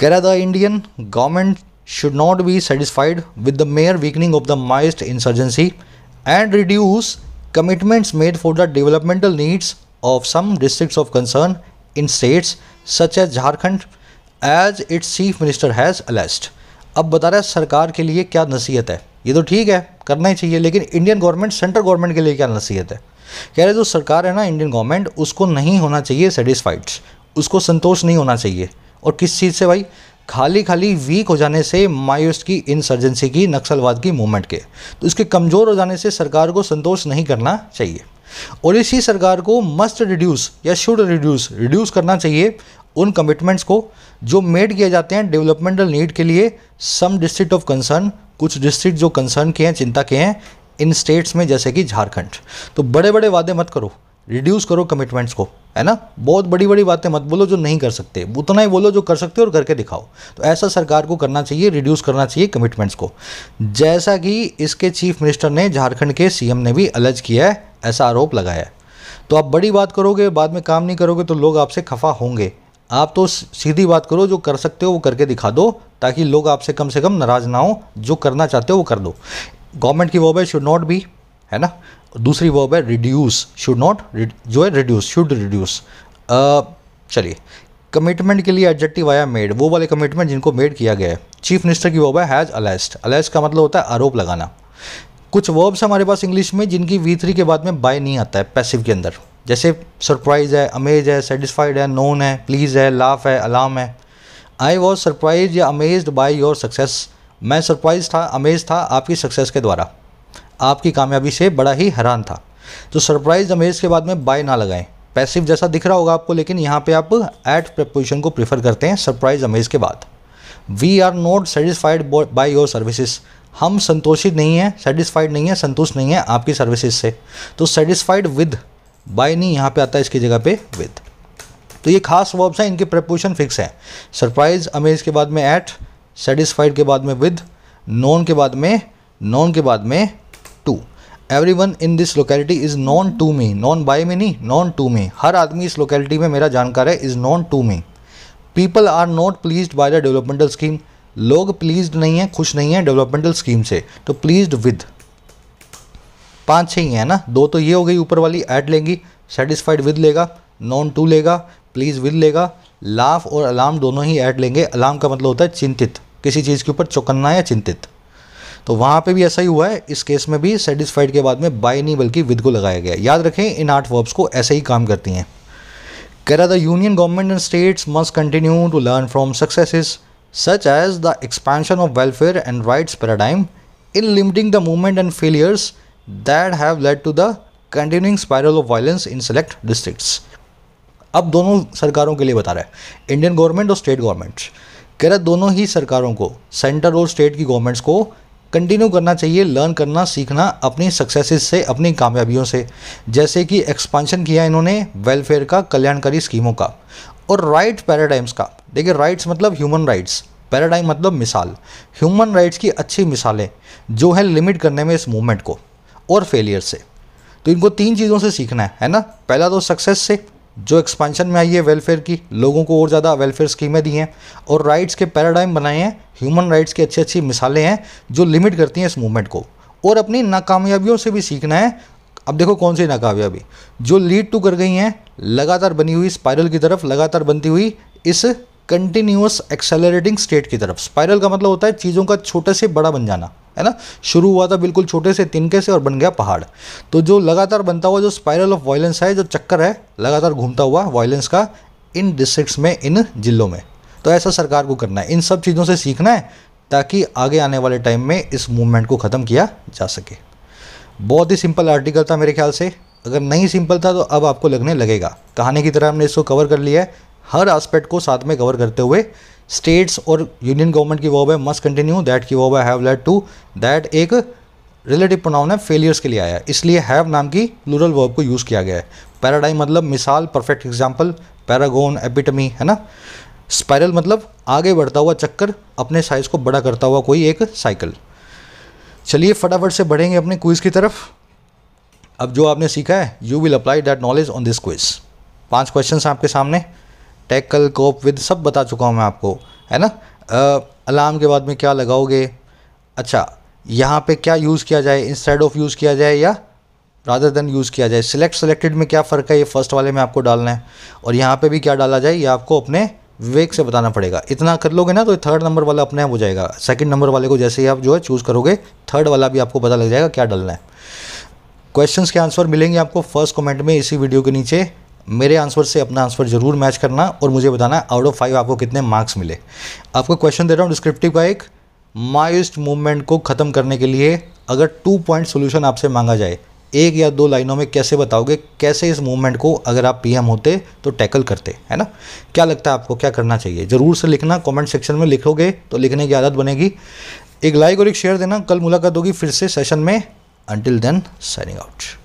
कह रहा था Indian government should not be satisfied with the mere weakening of the Maoist insurgency and reduce commitments made for the developmental needs of some district of concern in states such as Jharkhand as its chief minister has alleged अब बता रहे सरकार के लिए क्या नसीहत है ये तो ठीक है करना ही चाहिए लेकिन इंडियन गवर्नमेंट सेंट्रल गवर्नमेंट के लिए क्या नसीहत है कह रहे जो सरकार है ना इंडियन गवर्नमेंट उसको नहीं होना चाहिए सेटिस्फाइड उसको संतोष नहीं होना चाहिए और किस चीज़ से भाई खाली खाली वीक हो जाने से मायूस की इंसर्जेंसी की नक्सलवाद की मूवमेंट के तो इसके कमज़ोर हो जाने से सरकार को संतोष नहीं करना चाहिए और इसी सरकार को मस्ट रिड्यूस या शुड रिड्यूस रिड्यूस करना चाहिए उन कमिटमेंट्स को जो मेड किए जाते हैं डेवलपमेंटल नीड के लिए सम डिस्ट्रिक्ट ऑफ कंसर्न कुछ डिस्ट्रिक्ट जो कंसर्न के हैं चिंता के हैं इन स्टेट्स में जैसे कि झारखंड तो बड़े बड़े वादे मत करो रिड्यूस करो कमिटमेंट्स को है ना बहुत बड़ी बड़ी बातें मत बोलो जो नहीं कर सकते उतना ही बोलो जो कर सकते हो और करके दिखाओ तो ऐसा सरकार को करना चाहिए रिड्यूस करना चाहिए कमिटमेंट्स को जैसा कि इसके चीफ मिनिस्टर ने झारखंड के सीएम ने भी अलर्ज किया है ऐसा आरोप लगाया तो आप बड़ी बात करोगे बाद में काम नहीं करोगे तो लोग आपसे खफा होंगे आप तो सीधी बात करो जो कर सकते हो वो करके दिखा दो ताकि लोग आपसे कम से कम नाराज़ ना हो जो करना चाहते हो वो कर दो गवर्नमेंट की वर्ब है शुड नॉट बी है ना दूसरी वर्ब है रिड्यूस शुड नॉट जो है रिड्यूस शुड रिड्यूस चलिए कमिटमेंट के लिए एडजेक्टिव आया मेड वो वाले कमिटमेंट जिनको मेड किया गया है चीफ मिनिस्टर की वर्ब है हैज़ अलेस्ट अलेस्ट का मतलब होता है आरोप लगाना कुछ वर्ब्स हमारे पास इंग्लिश में जिनकी वी थ्री के बाद में बाय नहीं आता है पैसिव के अंदर जैसे सरप्राइज है अमेज है सेटिस्फाइड है नोन है प्लीज़ है लाफ है अलार्म है आई वॉज सरप्राइज या अमेज्ड बाय योर सक्सेस मैं सरप्राइज था अमेज था आपकी सक्सेस के द्वारा आपकी कामयाबी से बड़ा ही हैरान था तो सरप्राइज अमेज के बाद में बाय ना लगाएं पैसिव जैसा दिख रहा होगा आपको लेकिन यहाँ पे आप एट प्रपोजिशन को प्रीफर करते हैं सरप्राइज अमेज के बाद we are not satisfied by your services हम संतोषित नहीं हैं सेटिस्फाइड नहीं है संतुष्ट नहीं है आपकी सर्विसेज से तो सेटिस्फाइड विद बाय नहीं यहाँ पे आता है इसकी जगह पे विद तो ये खास वर्ब्स हैं इनके प्रपोशन फिक्स हैं सरप्राइज अमेज के बाद में एट सेटिस्फाइड के बाद में विद नॉन के बाद में नॉन के बाद में to every one in this locality is known to me known by में नहीं नॉन टू मी हर आदमी इस लोकेलिटी में मेरा जानकार है is known to me people are not pleased by the developmental scheme लोग प्लीज्ड नहीं है खुश नहीं है डेवलपमेंटल स्कीम से तो प्लीज्ड विद पाँच छह ही है ना दो तो ये हो गई ऊपर वाली ऐड लेंगी सेटिस्फाइड विद लेगा नॉन टू लेगा प्लीज़ विद लेगा लाफ और अलार्म दोनों ही ऐड लेंगे अलार्म का मतलब होता है चिंतित किसी चीज़ के ऊपर चौकन्ना या चिंतित तो वहाँ पे भी ऐसा ही हुआ है इस केस में भी सेटिस्फाइड के बाद में बाय नहीं बल्कि विद को लगाया गया याद रखें इन आठ वर्ब्स को ऐसे ही काम करती हैं कह रहा the union government and states must continue to learn from successes such as the expansion of welfare and rights paradigm in limiting the movement and failures that have led to the continuing spiral of violence in select districts. अब दोनों सरकारों के लिए बता रहा है Indian government और state government कह रहा है दोनों ही सरकारों को सेंटर और स्टेट की गवर्नमेंट्स को कंटिन्यू करना चाहिए लर्न करना सीखना अपनी सक्सेसेस से अपनी कामयाबियों से जैसे कि एक्सपांशन किया इन्होंने वेलफेयर का कल्याणकारी स्कीमों का और राइट पैराडाइम्स का देखिए राइट्स मतलब ह्यूमन राइट्स पैराडाइम मतलब मिसाल ह्यूमन राइट्स की अच्छी मिसालें जो है लिमिट करने में इस मूवमेंट को और फेलियर से तो इनको तीन चीज़ों से सीखना है है ना पहला तो सक्सेस से जो एक्सपेंशन में आई है वेलफेयर की लोगों को और ज़्यादा वेलफेयर स्कीमें दी हैं और राइट्स के पैराडाइम बनाए हैं ह्यूमन राइट्स की अच्छी अच्छी मिसालें हैं जो लिमिट करती हैं इस मूवमेंट को और अपनी नाकामयाबियों से भी सीखना है अब देखो कौन सी नाकामयाबी जो लीड टू कर गई हैं लगातार बनी हुई स्पायरल की तरफ लगातार बनती हुई इस कंटिन्यूस एक्सेलरेटिंग स्टेट की तरफ स्पायरल का मतलब होता है चीज़ों का छोटे से बड़ा बन जाना है ना शुरू हुआ था बिल्कुल छोटे से तिनके से और बन गया पहाड़ तो जो लगातार बनता हुआ जो स्पायरल ऑफ वायलेंस है जो चक्कर है लगातार घूमता हुआ वायलेंस का इन डिस्ट्रिक्ट्स में इन जिलों में तो ऐसा सरकार को करना है इन सब चीज़ों से सीखना है ताकि आगे आने वाले टाइम में इस मूवमेंट को ख़त्म किया जा सके बहुत ही सिंपल आर्टिकल था मेरे ख्याल से अगर नहीं सिंपल था तो अब आपको लगने लगेगा कहानी की तरह हमने इसको कवर कर लिया है हर एस्पेक्ट को साथ में कवर करते हुए स्टेट्स और यूनियन गवर्नमेंट की वो है मस्ट कंटिन्यू दैट की वो हैव लेड टू दैट एक रिलेटिव प्रोनाउन है फेलियर्स के लिए आया है इसलिए हैव नाम की लूरल वर्ब को यूज़ किया गया है पैराडाइम मतलब मिसाल परफेक्ट एग्जाम्पल पैरागोन एपिटमी है ना स्पायरल मतलब आगे बढ़ता हुआ चक्कर अपने साइज़ को बड़ा करता हुआ कोई एक साइकिल चलिए फटाफट से बढ़ेंगे अपने क्विज़ की तरफ अब जो आपने सीखा है you will apply that knowledge on this quiz पांच क्वेश्चन आपके सामने टैकल कोप विद सब बता चुका हूँ मैं आपको है ना अलार्म के बाद में क्या लगाओगे अच्छा यहाँ पे क्या यूज़ किया जाए इंस्टेड ऑफ यूज़ किया जाए या रादर देन यूज़ किया जाए सिलेक्ट सेलेक्टेड में क्या फ़र्क है ये फर्स्ट वाले में आपको डालना है और यहाँ पे भी क्या डाला जाए ये आपको अपने विवेक से बताना पड़ेगा इतना कर लोगे ना तो थर्ड नंबर वाला अपने आप हो जाएगा सेकंड नंबर वाले को जैसे ही आप जो है चूज़ करोगे थर्ड वाला भी आपको पता लग जाएगा क्या डालना है क्वेश्चंस के आंसर मिलेंगे आपको फर्स्ट कमेंट में इसी वीडियो के नीचे मेरे आंसर से अपना आंसर जरूर मैच करना और मुझे बताना आउट ऑफ फाइव आपको कितने मार्क्स मिले आपको क्वेश्चन दे रहा हूँ डिस्क्रिप्टिव का एक माइस्ट मूवमेंट को ख़त्म करने के लिए अगर टू पॉइंट सोल्यूशन आपसे मांगा जाए एक या दो लाइनों में कैसे बताओगे कैसे इस मूवमेंट को अगर आप पीएम होते तो टैकल करते है ना क्या लगता है आपको क्या करना चाहिए ज़रूर से लिखना कमेंट सेक्शन में लिखोगे तो लिखने की आदत बनेगी एक लाइक और एक शेयर देना कल मुलाकात होगी फिर से सेशन में अंटिल देन साइनिंग आउट